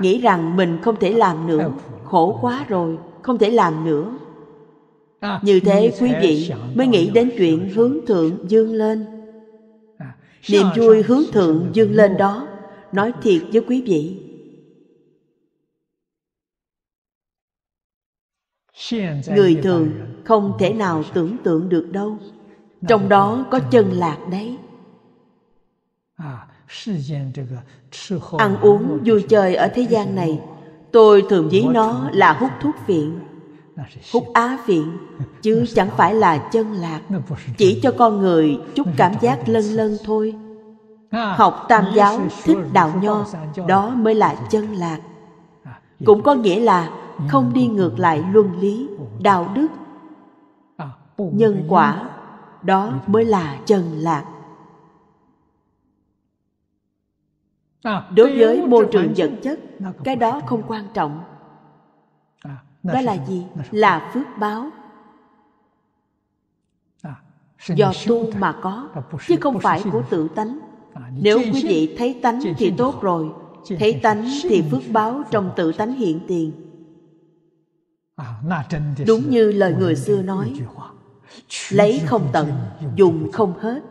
nghĩ rằng mình không thể làm nữa khổ quá rồi không thể làm nữa à, như thế quý vị mới nghĩ đến chuyện hướng thượng dương lên niềm vui hướng thượng dương lên đó nói thiệt với quý vị người thường không thể nào tưởng tượng được đâu trong đó có chân lạc đấy à, ăn uống vui chơi ở thế gian này tôi thường ví nó là hút thuốc phiện hút á phiện chứ chẳng phải là chân lạc chỉ cho con người chút cảm giác lân lân thôi à, học tam giáo thích đạo nho đó mới là chân lạc à, cũng có nghĩa là không đi ngược lại luân lý đạo đức nhân quả đó mới là trần lạc đối với môi trường vật chất cái đó không quan trọng đó là gì là phước báo do tu mà có chứ không phải của tự tánh nếu quý vị thấy tánh thì tốt rồi thấy tánh thì phước báo trong tự tánh hiện tiền À, đúng như lời người xưa nói lấy không tận dùng không hết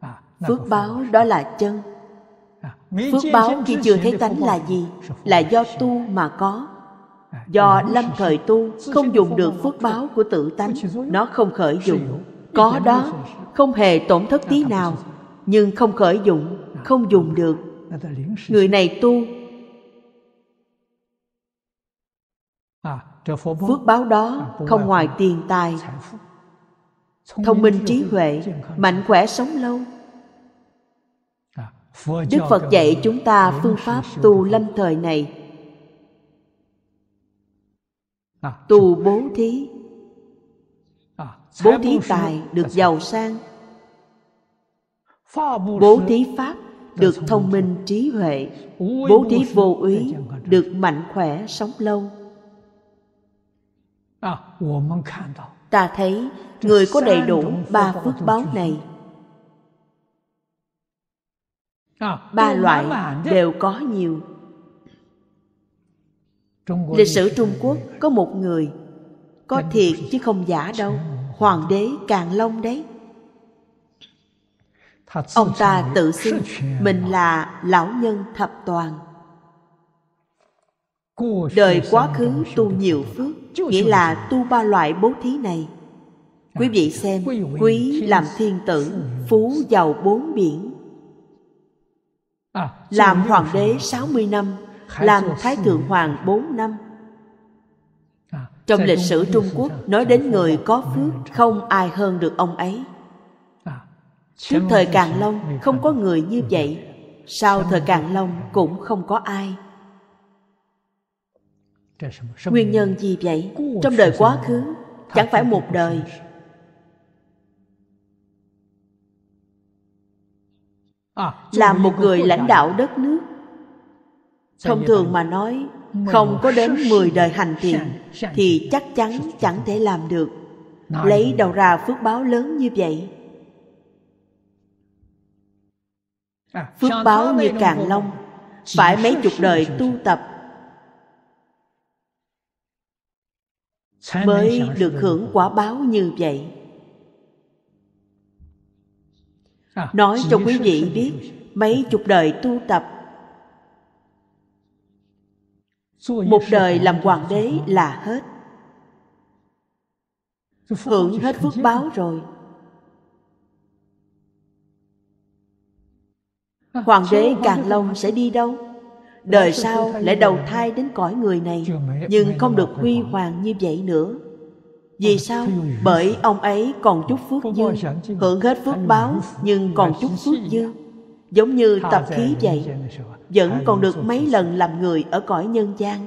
à, phước báo đó là chân à, phước báo khi chưa thấy tánh là gì là do tu mà có do lâm thời tu không dùng được phước báo của tự tánh nó không khởi dụng có đó không hề tổn thất tí nào nhưng không khởi dụng không dùng được người này tu phước báo đó không ngoài tiền tài thông minh trí huệ mạnh khỏe sống lâu à, đức phật dạy chúng ta phương pháp tu lâm thời này à, tu bố thí à, bố thí tài được giàu sang bố thí pháp được thông minh trí huệ bố thí vô úy được mạnh khỏe sống lâu À, ta thấy người có đầy đủ ba phước báo này à, ba loại đều có nhiều lịch sử trung quốc có một người có thiệt chứ không giả đâu hoàng đế càng long đấy ông ta tự xưng mình là lão nhân thập toàn đời quá khứ tu nhiều phước nghĩa là tu ba loại bố thí này quý à, vị xem quý làm thiên tử phú giàu bốn biển à, làm hoàng đế 60 năm làm thái thượng hoàng 4 năm à, trong lịch sử trung quốc nói đến người có phước không ai hơn được ông ấy trước thời càn long không có người như vậy sau thời càn long cũng không có ai Nguyên nhân gì vậy? Trong đời quá khứ, chẳng phải một đời. À, làm một người lãnh đạo đất nước, thông thường mà nói, không có đến 10 đời hành thiện thì chắc chắn chẳng thể làm được. Lấy đầu ra phước báo lớn như vậy. À, phước báo như càng long, phải mấy chục đời tu tập mới được hưởng quả báo như vậy à, nói cho quý vị biết mấy chục đời tu tập một đời làm hoàng đế là hết hưởng hết phước báo rồi à, hoàng đế càng long sẽ đi đâu đời sau lại đầu thai đến cõi người này nhưng không được huy hoàng như vậy nữa vì sao bởi ông ấy còn chút phước dư hưởng hết phước báo nhưng còn chút phước dư giống như tập khí vậy vẫn còn được mấy lần làm người ở cõi nhân gian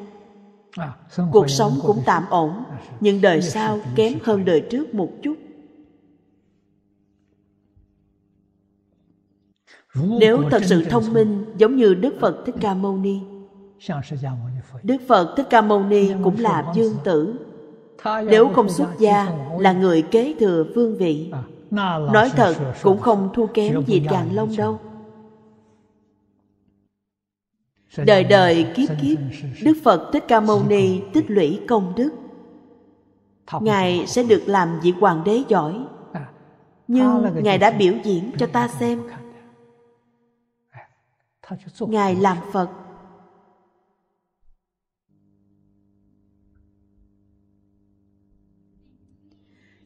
à, cuộc sống cũng tạm ổn à, nhưng đời sau kém hơn đời trước một chút nếu thật sự thông minh giống như đức phật thích ca mâu ni đức phật thích ca mâu ni cũng là dương tử nếu không xuất gia là người kế thừa vương vị nói thật cũng không thua kém gì càng long đâu đời đời kiếp kiếp đức phật thích ca mâu ni tích lũy công đức ngài sẽ được làm vị hoàng đế giỏi à, nhưng ngài đã biểu diễn cho ta xem ngài làm phật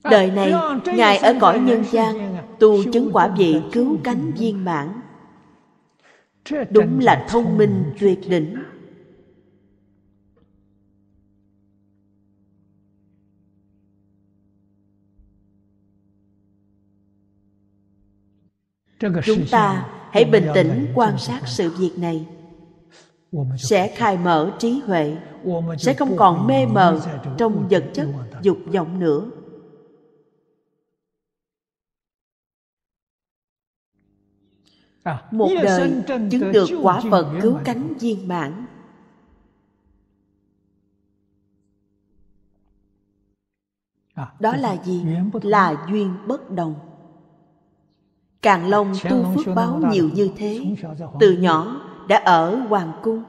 đời này ngài ở cõi nhân gian tu chứng quả vị cứu cánh viên mãn đúng là thông minh tuyệt đỉnh chúng ta hãy bình tĩnh quan sát sự việc này sẽ khai mở trí huệ sẽ không còn mê mờ trong vật chất dục vọng nữa một đời chứng được quả phật cứu cánh viên mãn à, đó là gì là duyên bất đồng Càng Long tu phước báo nhiều như thế Từ nhỏ đã ở Hoàng Cung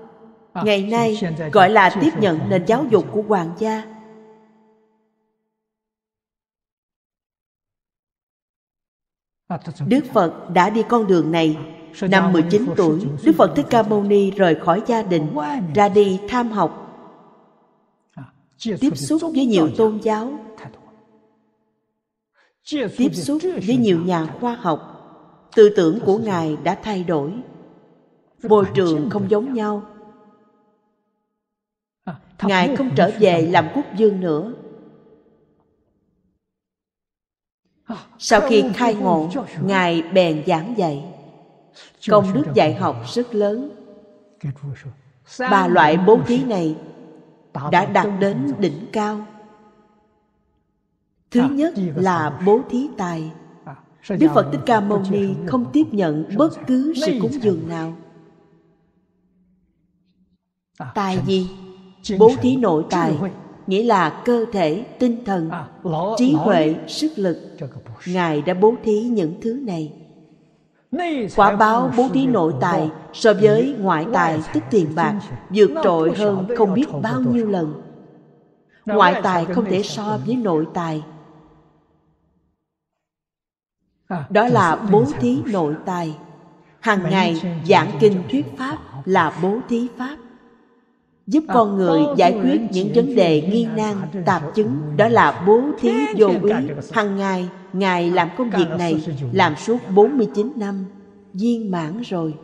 à, Ngày nay gọi là tiếp nhận nền giáo dục của Hoàng gia à, Đức Phật đã đi con đường này à, Năm 19 tuổi, Đức Phật Thích Ca Mâu Ni rời khỏi gia đình, ra đi tham học, tiếp xúc với nhiều tôn giáo, tiếp xúc với nhiều nhà khoa học, tư tưởng của ngài đã thay đổi môi trường không giống nhau à, ngài không trở về làm quốc dương nữa à, sau khi khai ngộ ngài bèn giảng dạy công đức dạy học rất lớn ba loại bố thí này đã đạt đến đỉnh cao thứ à, nhất là bố thí tài Đức Phật Thích Ca Mâu Ni không tiếp nhận bất cứ sự cúng dường nào. Tài gì? Bố thí nội tài, nghĩa là cơ thể, tinh thần, trí huệ, sức lực. Ngài đã bố thí những thứ này. Quả báo bố thí nội tài so với ngoại tài tức tiền bạc vượt trội hơn không biết bao nhiêu lần. Ngoại tài không thể so với nội tài đó là bố thí nội tài hàng ngày giảng kinh thuyết pháp là bố thí pháp giúp ờ, con người giải quyết những vấn đề nghi nan tạp chứng đó là bố thí vô úy hàng ngày ngài ờ, làm công việc này làm suốt 49 năm viên mãn rồi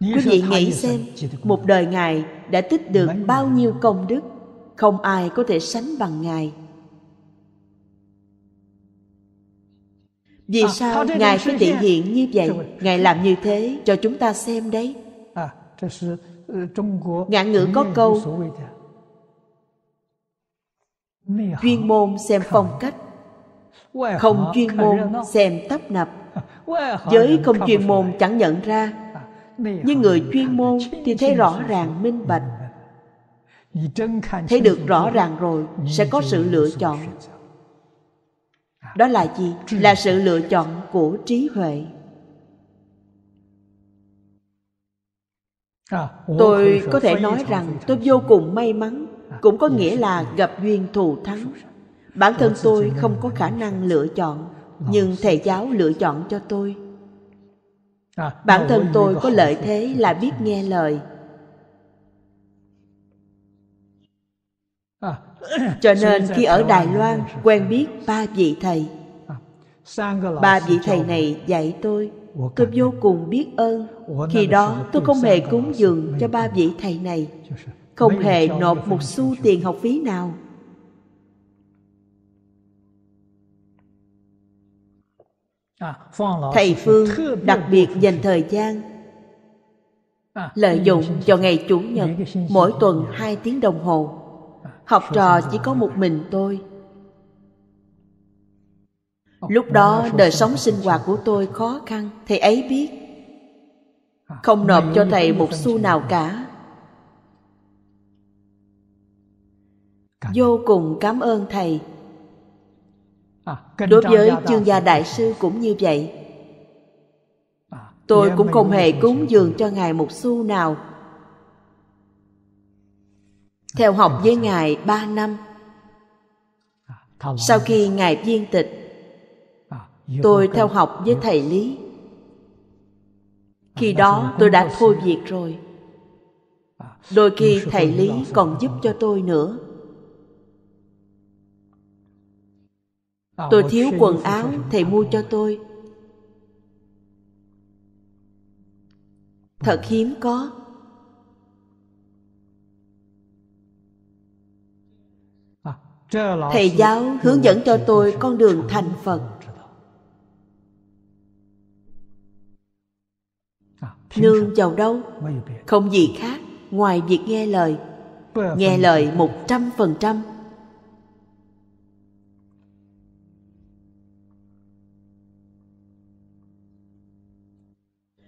quý vị nghĩ xem một đời ngài đã tích được bao nhiêu công đức không ai có thể sánh bằng ngài vì à, sao ngài phải thể hiện như vậy ngài làm như thế cho chúng ta xem đấy à, ờ, ngạn ngữ có câu chuyên môn xem phong cách không chuyên môn xem tấp nập à, giới không chuyên môn chẳng nhận ra nhưng người chuyên môn thì thấy rõ ràng minh bạch thấy được rõ ràng rồi sẽ có sự lựa chọn đó là gì là sự lựa chọn của trí huệ à, tôi có thể nói rằng tôi vô cùng may mắn à, cũng có nghĩa là gặp duyên thù thắng bản thân tôi không có khả năng lựa chọn nhưng thầy giáo lựa chọn cho tôi à, bản thân tôi có lợi thế là biết nghe lời cho nên khi ở đài loan quen biết ba vị thầy à, ba vị thầy này dạy tôi tôi vô cùng biết ơn khi đó tôi không hề cúng dường cho ba vị thầy này không hề nộp một xu tiền học phí nào à, thầy phương đặc biệt dành thời gian à, lợi dụng cho ngày chủ nhật mỗi tuần hai tiếng đồng hồ học trò chỉ có một mình tôi lúc đó đời sống sinh hoạt của tôi khó khăn thầy ấy biết à, không nộp cho thầy một xu nào cả vô cùng cảm ơn thầy à, đối với chương gia đại sư cũng như vậy à, tôi cũng không hề cúng dường cho ngài một xu nào theo học với ngài ba năm sau khi ngài viên tịch tôi theo học với thầy lý khi đó tôi đã thôi việc rồi đôi khi thầy lý còn giúp cho tôi nữa tôi thiếu quần áo thầy mua cho tôi thật hiếm có thầy giáo hướng dẫn cho tôi con đường thành phật à, nương vào đâu không gì khác ngoài việc nghe lời nghe lời một trăm phần trăm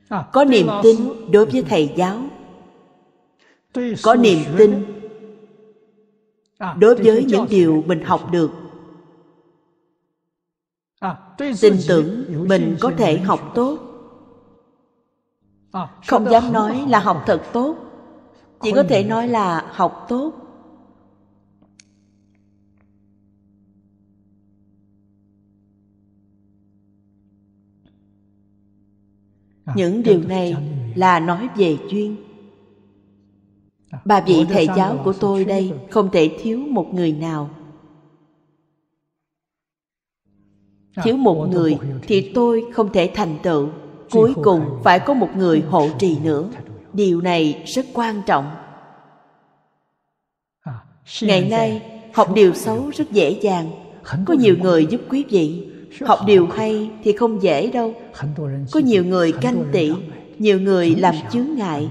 à, có niềm tin đối với thầy giáo có niềm tin À, đối với những điều mình học được à, tin tưởng mình có thể học tốt à, không dám nói là học thật tốt chỉ có thể nói là học tốt những điều này là nói về chuyên Bà vị thầy giáo của tôi đây không thể thiếu một người nào. À, thiếu một người thì tôi không thể thành tựu. Cuối cùng phải có một người hộ trì nữa. Điều này rất quan trọng. À, Ngày nay, học điều xấu rất dễ dàng. Có nhiều người giúp quý vị. Học điều hay thì không dễ đâu. Có nhiều người canh tị, nhiều người làm chướng ngại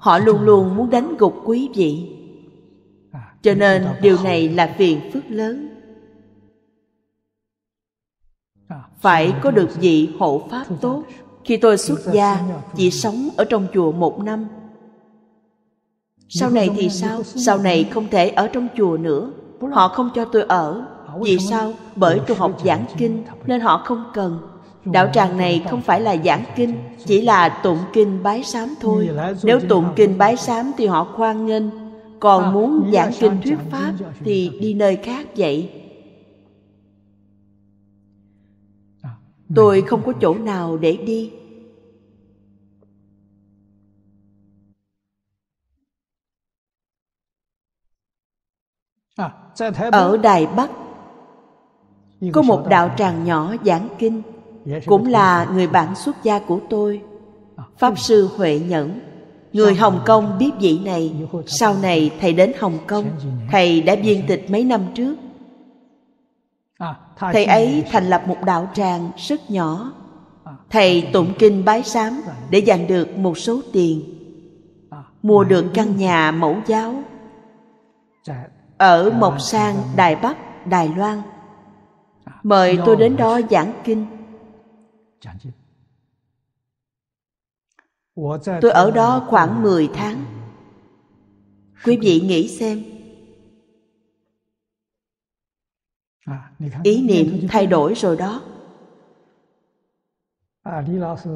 họ luôn luôn muốn đánh gục quý vị cho nên điều này là phiền phức lớn phải có được vị hộ pháp tốt khi tôi xuất gia chỉ sống ở trong chùa một năm sau này thì sao sau này không thể ở trong chùa nữa họ không cho tôi ở vì sao bởi tôi học giảng kinh nên họ không cần Đạo tràng này không phải là giảng kinh Chỉ là tụng kinh bái sám thôi Nếu tụng kinh bái sám thì họ khoan nghênh Còn muốn giảng kinh thuyết pháp Thì đi nơi khác vậy Tôi không có chỗ nào để đi Ở Đài Bắc Có một đạo tràng nhỏ giảng kinh Dạ, cũng là người bạn xuất gia của tôi à, pháp sư huệ nhẫn người hồng kông biết vị này dạ, sau này thầy đến hồng dạ, kông thầy đã viên tịch mấy năm trước à, thầy ấy thành lập một đạo tràng rất nhỏ à, thầy tụng kinh bái sám để giành được một số tiền mua được căn nhà mẫu giáo ở mộc sang đài bắc đài loan mời tôi đến đó giảng kinh Tôi ở đó khoảng 10 tháng. Quý vị nghĩ xem. À, ý niệm thay đổi rồi đó. À,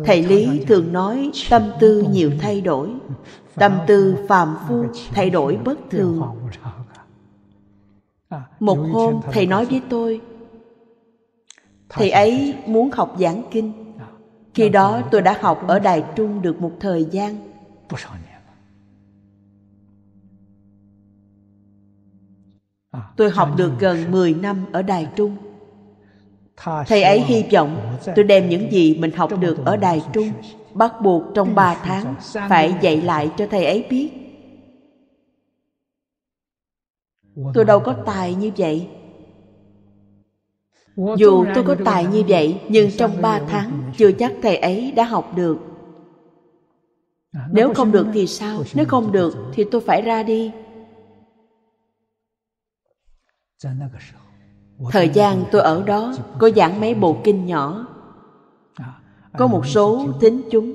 thầy Lý thường nói tâm tư nhiều thay đổi, tâm tư phàm phu thay đổi bất thường. À, Một hôm thầy nói với tôi, thì ấy muốn học giảng kinh dạ. khi dạ, đó dạ, tôi đã học ở đài trung được một thời gian Tôi à, học được gần 10 năm ở Đài Trung Thầy ấy à, hy vọng tôi đem những gì mình học được ở Đài Trung Bắt buộc trong 3 tháng phải dạy lại cho thầy ấy biết Tôi đâu có tài như vậy dù tôi có tài như vậy Nhưng trong ba tháng Chưa chắc thầy ấy đã học được à, Nếu không được thì sao Nếu không được thì tôi phải ra đi Thời gian tôi ở đó Có giảng mấy bộ kinh nhỏ à, à, Có một số thính chúng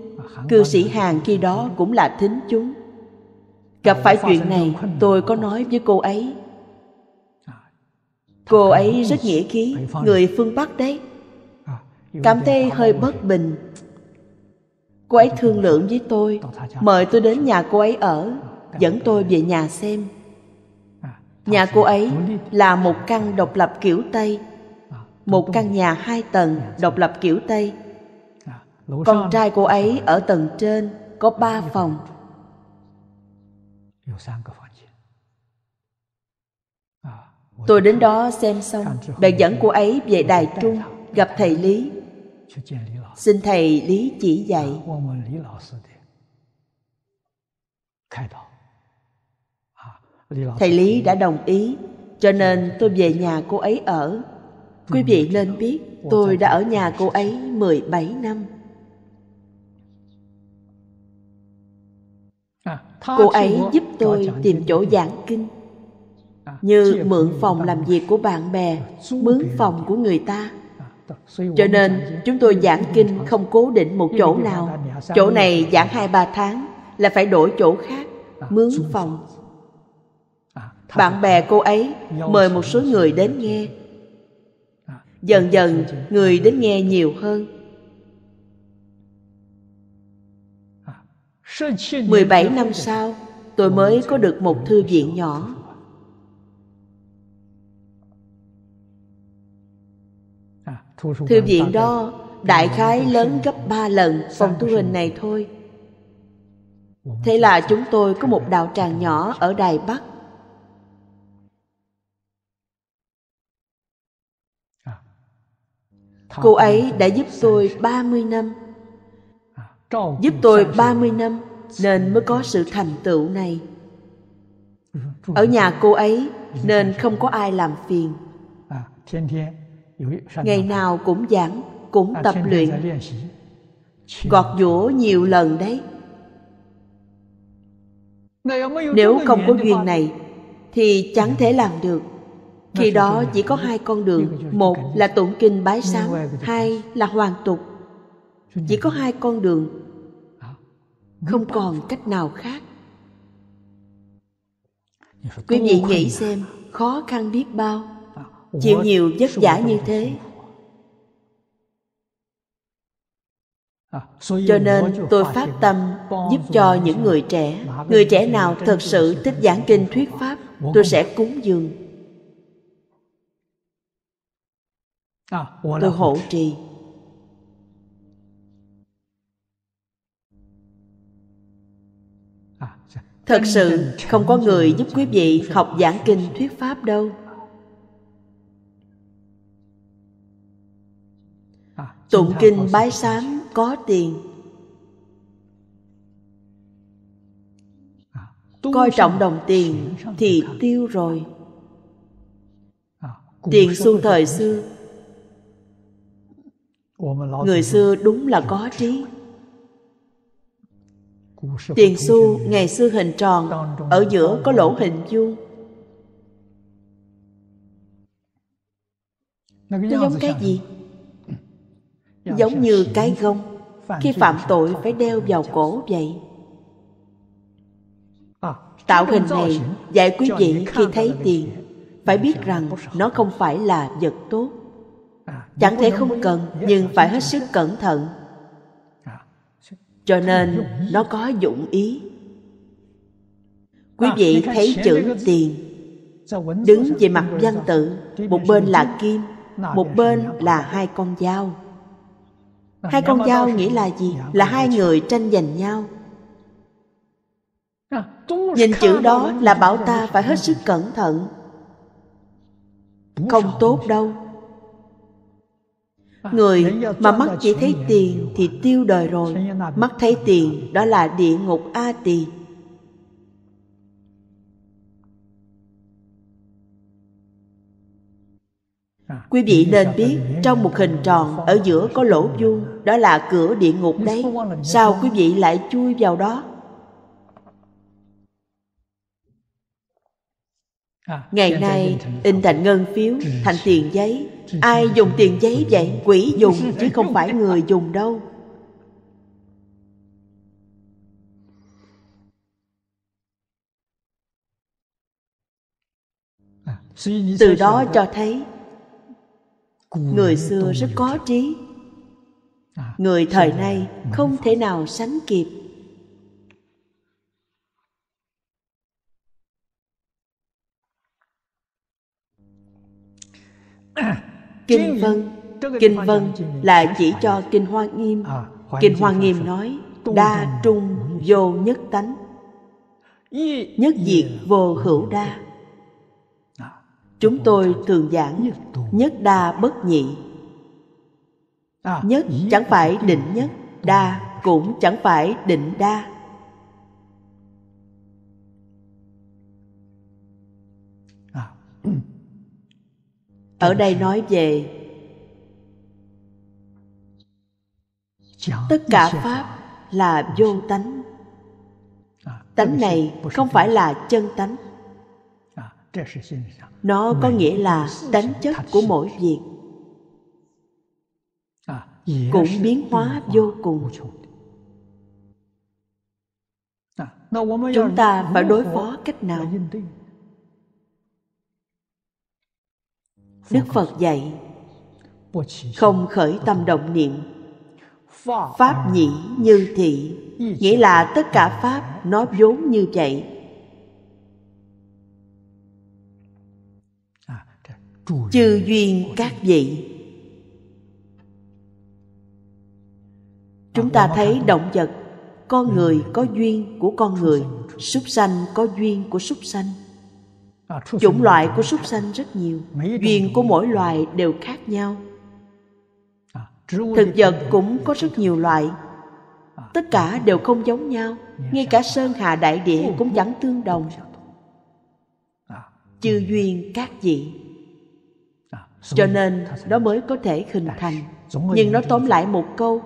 Cư sĩ hàng khi đó cũng là thính chúng Gặp phải chuyện này Tôi có nói với cô ấy cô ấy rất nghĩa khí người phương bắc đấy à, cảm thấy hơi bất bình cô ấy thương lượng với tôi mời tôi đến nhà cô ấy ở à, dẫn tôi về nhà xem à, nhà cô ấy là một căn độc lập kiểu tây một căn nhà hai tầng độc lập kiểu tây con trai cô ấy ở tầng trên có ba phòng tôi đến đó xem xong đoạn dẫn cô ấy về đài trung gặp thầy lý xin thầy lý chỉ dạy thầy lý đã đồng ý cho nên tôi về nhà cô ấy ở quý vị nên biết tôi đã ở nhà cô ấy 17 năm cô ấy giúp tôi tìm chỗ giảng kinh như mượn phòng làm việc của bạn bè mướn phòng của người ta cho nên chúng tôi giảng kinh không cố định một chỗ nào chỗ này giảng hai ba tháng là phải đổi chỗ khác mướn phòng bạn bè cô ấy mời một số người đến nghe dần dần người đến nghe nhiều hơn 17 năm sau, tôi mới có được một thư viện nhỏ Thư viện đó đại khái lớn gấp ba lần phòng tu hình này thôi. Thế là chúng tôi có một đạo tràng nhỏ ở Đài Bắc. À. Cô ấy đã giúp tôi 30 năm. À, giúp tôi 30 năm nên mới có sự thành tựu này. Ừ, ở nhà cô ấy nên không có ai làm phiền à, ngày nào cũng giảng cũng tập luyện gọt giũa nhiều lần đấy nếu không có duyên này thì chẳng thể làm được khi đó chỉ có hai con đường một là tụng kinh bái sám hai là hoàn tục chỉ có hai con đường à, không còn cách nào khác quý vị nghĩ xem khó khăn biết bao chịu nhiều vất vả như thế à, cho nên tôi phát tâm giúp cho những người trẻ người trẻ nào thật sự thích giảng kinh thuyết pháp tôi sẽ cúng dường à, tôi hỗ trì à, thật sự không có người giúp quý vị học giảng kinh thuyết pháp đâu tụng kinh bái sám có tiền à, coi trọng đồng tiền thì tiêu rồi à, tiền xu thời xưa người xưa đúng là có trí tiền xu ngày xưa hình tròn ở giữa có lỗ hình vuông nó giống cái gì giống như cái gông khi phạm tội phải đeo vào cổ vậy à, tạo hình này dạy quý vị khi thấy tiền phải biết rằng nó không phải là vật tốt à, chẳng thể không cần nhưng phải hết sức cẩn thận à, cho nên nó có dụng ý quý vị thấy chữ tiền đứng về mặt văn tự một bên là kim một bên là hai con dao hai con dao nghĩa là gì dạ, là hai người tranh giành nhau dạ, nhìn chữ đó là bảo ta phải hết sức cẩn thận không tốt đâu dạ, người mà mắt chỉ thấy tiền thì à. tiêu đời rồi mắt thấy tiền đó là địa ngục a tiền. quý vị nên biết trong một hình tròn ở giữa có lỗ vuông đó là cửa địa ngục đấy sao quý vị lại chui vào đó ngày nay in thành ngân phiếu thành tiền giấy ai dùng tiền giấy vậy quỷ dùng chứ không phải người dùng đâu từ đó cho thấy người xưa rất có trí à, người thời nay không thể nào sánh kịp kinh vân kinh vân là chỉ cho kinh hoa nghiêm à, kinh hoa nghiêm nói đa trung vô nhất tánh nhất diệt vô hữu đa chúng tôi thường giảng nhất đa bất nhị à, nhất chẳng phải định nhất đa cũng chẳng phải định đa à. ở đây nói về tất cả pháp là vô tánh à, tánh này không phải là chân tánh nó có nghĩa là tánh chất của mỗi việc à, cũng biến hóa vô cùng à, chúng ta phải đối phó cách nào đức phật dạy không khởi tâm động niệm pháp nhĩ à. như thị nghĩa là tất cả pháp nó vốn như vậy chư duyên các vị chúng ta thấy động vật con người có duyên của con người súc sanh có duyên của súc sanh chủng loại của súc sanh rất nhiều duyên của mỗi loài đều khác nhau thực vật cũng có rất nhiều loại tất cả đều không giống nhau ngay cả sơn hà đại địa cũng chẳng tương đồng chư duyên các vị cho nên nó mới có thể hình thành nhưng nó tóm lại một câu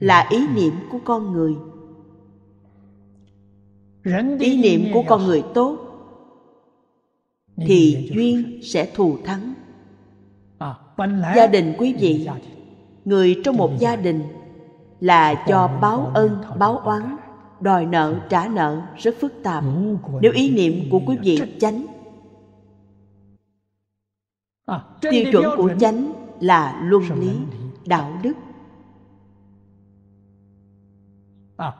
là ý niệm của con người ý niệm của con người tốt thì duyên sẽ thù thắng à, gia đình quý vị người trong một gia đình là do báo ân báo oán đòi nợ trả nợ rất phức tạp nếu ý niệm của quý vị chánh À, tiêu chuẩn của chánh là luân lý đạo đức à,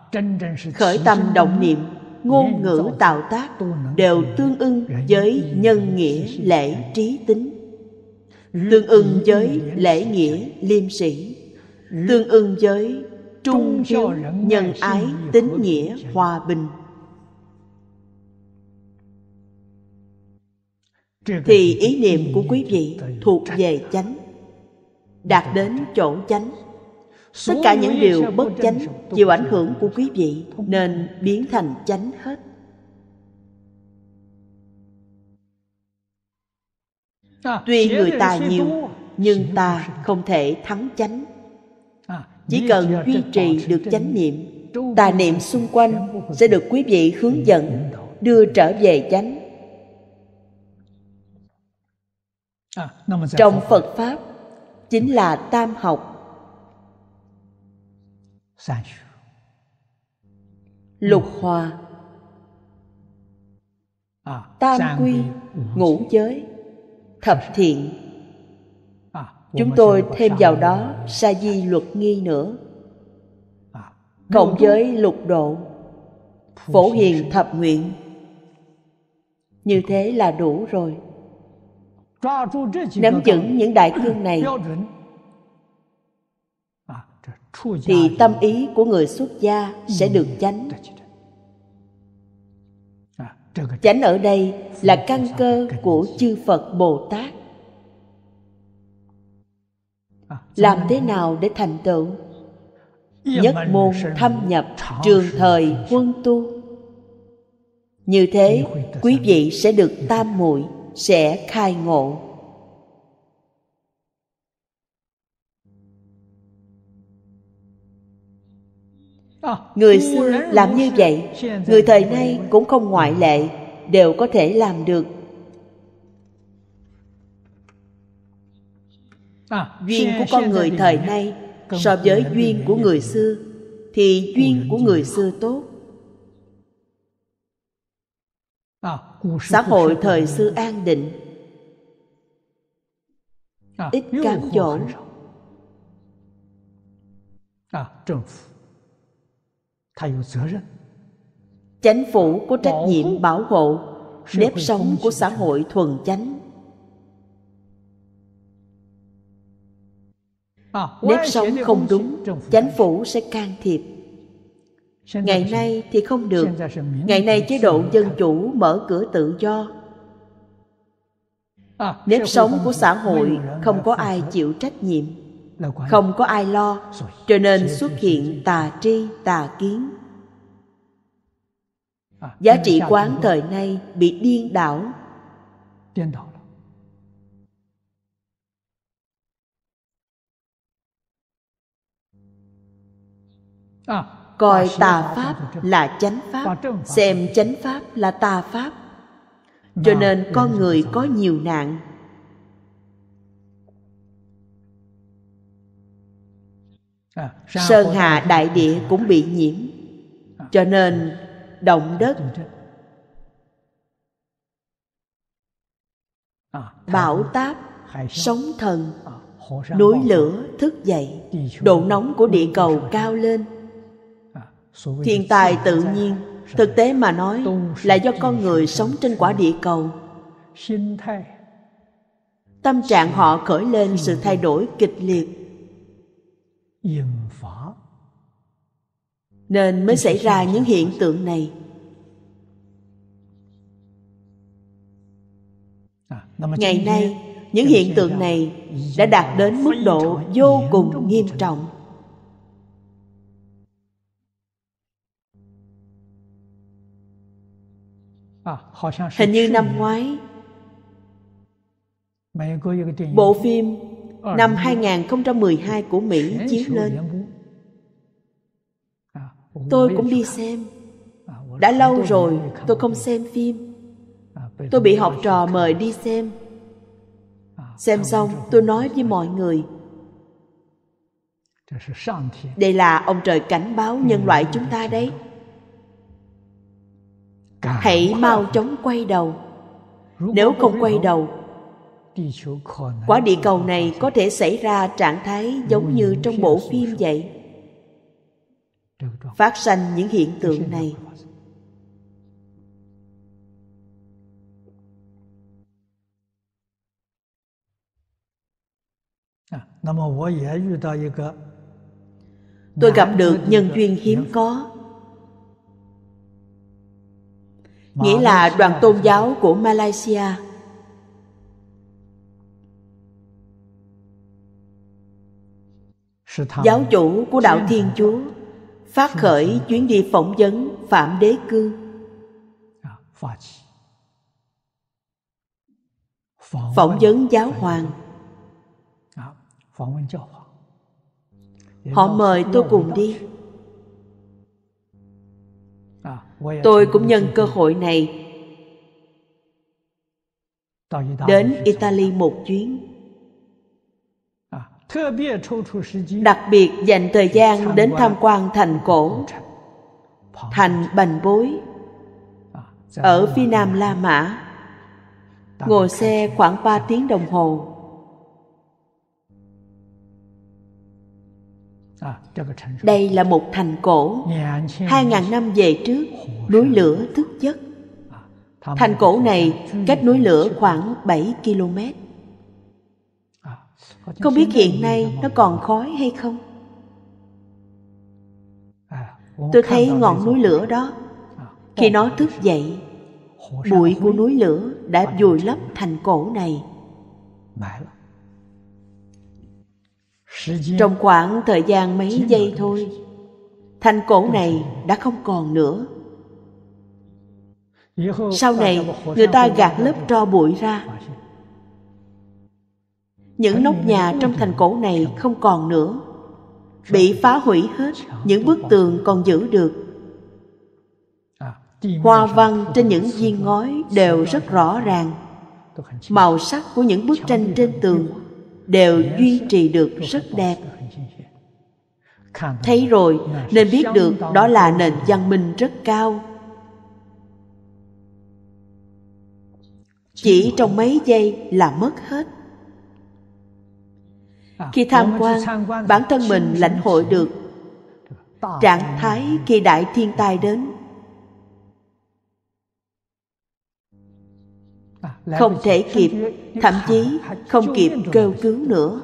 khởi tâm động niệm ngôn ngữ tạo tác đều tương ưng với nhân nghĩa lễ trí tính tương ưng với lễ nghĩa liêm sĩ tương ưng với trung hiếu nhân ái tín nghĩa hòa bình thì ý niệm của quý vị thuộc về chánh đạt đến chỗ chánh tất cả những điều bất chánh chịu ảnh hưởng của quý vị nên biến thành chánh hết tuy người ta nhiều nhưng ta không thể thắng chánh chỉ cần duy trì được chánh niệm tà niệm xung quanh sẽ được quý vị hướng dẫn đưa trở về chánh À, trong phật pháp chính là tam học lục hòa à, tam quy ngũ giới thập thiện à, chúng tôi thêm vào đó sa di luật nghi nữa cộng với lục độ phổ hiền thập nguyện như thế là đủ rồi nắm vững những đại cương này thì tâm ý của người xuất gia sẽ được chánh chánh ở đây là căn cơ của chư phật bồ tát làm thế nào để thành tựu nhất môn thâm nhập trường thời quân tu như thế quý vị sẽ được tam muội sẽ khai ngộ à, người xưa làm như vậy người thời nay cũng không ngoại lệ đều có thể làm được à, duyên của con người thời nay so với duyên của người xưa thì duyên của người xưa tốt à, xã hội thời xưa an định ít cám dỗ chánh phủ có trách nhiệm bảo hộ nếp sống của xã hội thuần chánh à, nếp sống không đúng chánh phủ sẽ can thiệp ngày nay thì không được ngày nay chế độ dân chủ mở cửa tự do à, nếp sống của xã hội không có ai chịu trách nhiệm không có ai lo cho nên xuất hiện tà tri tà kiến à, giá trị quán thời nay bị điên đảo coi tà pháp là chánh pháp xem chánh pháp là tà pháp cho nên con người có nhiều nạn à, sơn hà đại địa cũng bị nhiễm à. cho nên động đất à, bão táp sóng thần núi lửa thức dậy độ nóng của địa cầu cao lên thiên tài tự nhiên thực tế mà nói là do con người sống trên quả địa cầu tâm trạng họ khởi lên sự thay đổi kịch liệt nên mới xảy ra những hiện tượng này à, ngày nay những hiện tượng này đã đạt đến mức độ vô cùng nghiêm trọng Hình như năm ngoái Bộ phim năm 2012 của Mỹ chiếu lên Tôi cũng đi xem Đã lâu rồi tôi không xem phim Tôi bị học trò mời đi xem Xem xong tôi nói với mọi người Đây là ông trời cảnh báo nhân loại chúng ta đấy hãy mau chóng quay đầu nếu không quay đầu quả địa cầu này có thể xảy ra trạng thái giống như trong bộ phim vậy phát sanh những hiện tượng này à, tôi gặp được nhân duyên hiếm có nghĩa là đoàn tôn giáo của Malaysia. Giáo chủ của đạo Thiên Chúa phát khởi chuyến đi phỏng vấn Phạm Đế Cư. À, à, phỏng vấn giáo hoàng. Họ mời tôi cùng đi tôi cũng nhân cơ hội này đến italy một chuyến đặc biệt dành thời gian đến tham quan thành cổ thành bành bối ở phía nam la mã ngồi xe khoảng ba tiếng đồng hồ Đây là một thành cổ 2.000 năm về trước Núi lửa thức giấc à, Thành cổ này cách núi lửa khoảng 7 km à, Không biết hiện nay nó còn khói hay không à, Tôi thấy ngọn núi lửa đó Khi nó thức dậy Bụi của núi lửa đã vùi lấp thành cổ này trong khoảng thời gian mấy giây thôi Thanh cổ này đã không còn nữa Sau này người ta gạt lớp tro bụi ra Những nóc nhà trong thành cổ này không còn nữa Bị phá hủy hết Những bức tường còn giữ được à, Hoa văn trên những viên ngói đều rất rõ ràng Màu sắc của những bức tranh trên tường đều duy trì được rất đẹp thấy rồi nên biết được đó là nền văn minh rất cao chỉ trong mấy giây là mất hết khi tham quan bản thân mình lãnh hội được trạng thái khi đại thiên tai đến không thể kịp thậm chí không kịp kêu cứu nữa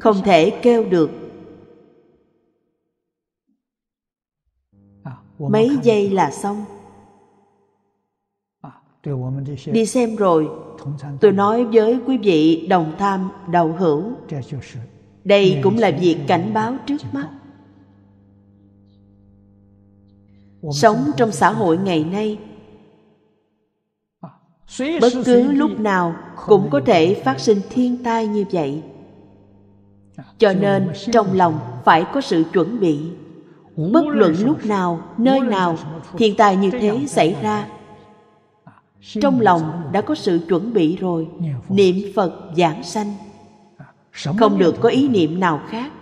không thể kêu được à, mấy giây là xong à, đi xem rồi tôi nói với quý vị đồng tham đầu hữu đây cũng là việc cảnh báo trước mắt sống trong xã hội ngày nay bất cứ lúc nào cũng có thể phát sinh thiên tai như vậy à, cho nên trong lòng phải có sự chuẩn bị bất luận lúc nào nơi nào thiên tai như thế xảy ra à, trong lòng đã có sự chuẩn bị rồi niệm phật giảng sanh à, không được có ý niệm nào khác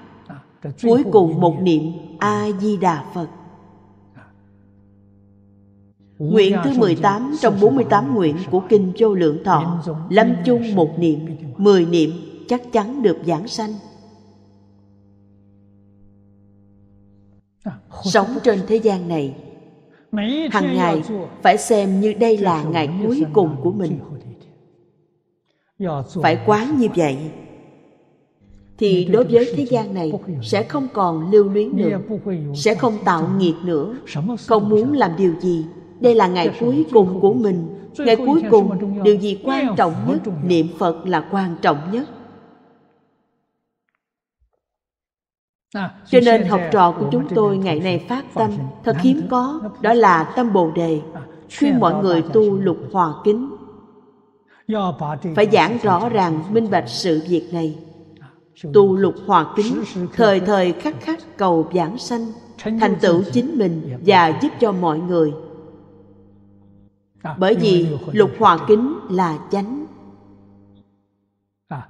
cuối cùng một niệm a di đà phật Nguyện thứ 18 trong 48 nguyện của Kinh Châu Lượng Thọ Lâm chung một niệm, mười niệm chắc chắn được giảng sanh à, Sống trên thế gian này hàng ngày phải xem như đây là ngày cuối cùng của mình Phải quán như vậy thì đối với thế gian này sẽ không còn lưu luyến nữa sẽ không tạo nghiệt nữa không muốn làm điều gì đây là ngày cuối cùng của mình ngày cuối cùng điều gì quan trọng nhất niệm phật là quan trọng nhất à, cho nên học trò của chúng tôi ngày nay phát tâm thật hiếm có đó là tâm bồ đề à, khuyên mọi người à, tu lục hòa kính phải giảng rõ ràng minh bạch sự việc này tu lục hòa kính thời thời khắc khắc cầu giảng sanh thành tựu chính mình dạ, dạ. và giúp cho mọi người À, bởi vì lục hòa kính là chánh à,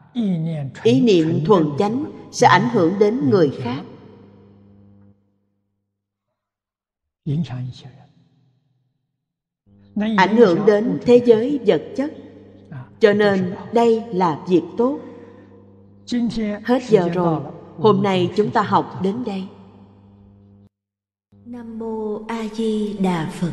ý niệm thuần chánh sẽ ảnh hưởng đến người khác ảnh hưởng đến thế giới vật chất à, cho nên đây là việc tốt hết giờ rồi hôm nay chúng ta học đến đây nam mô a di đà phật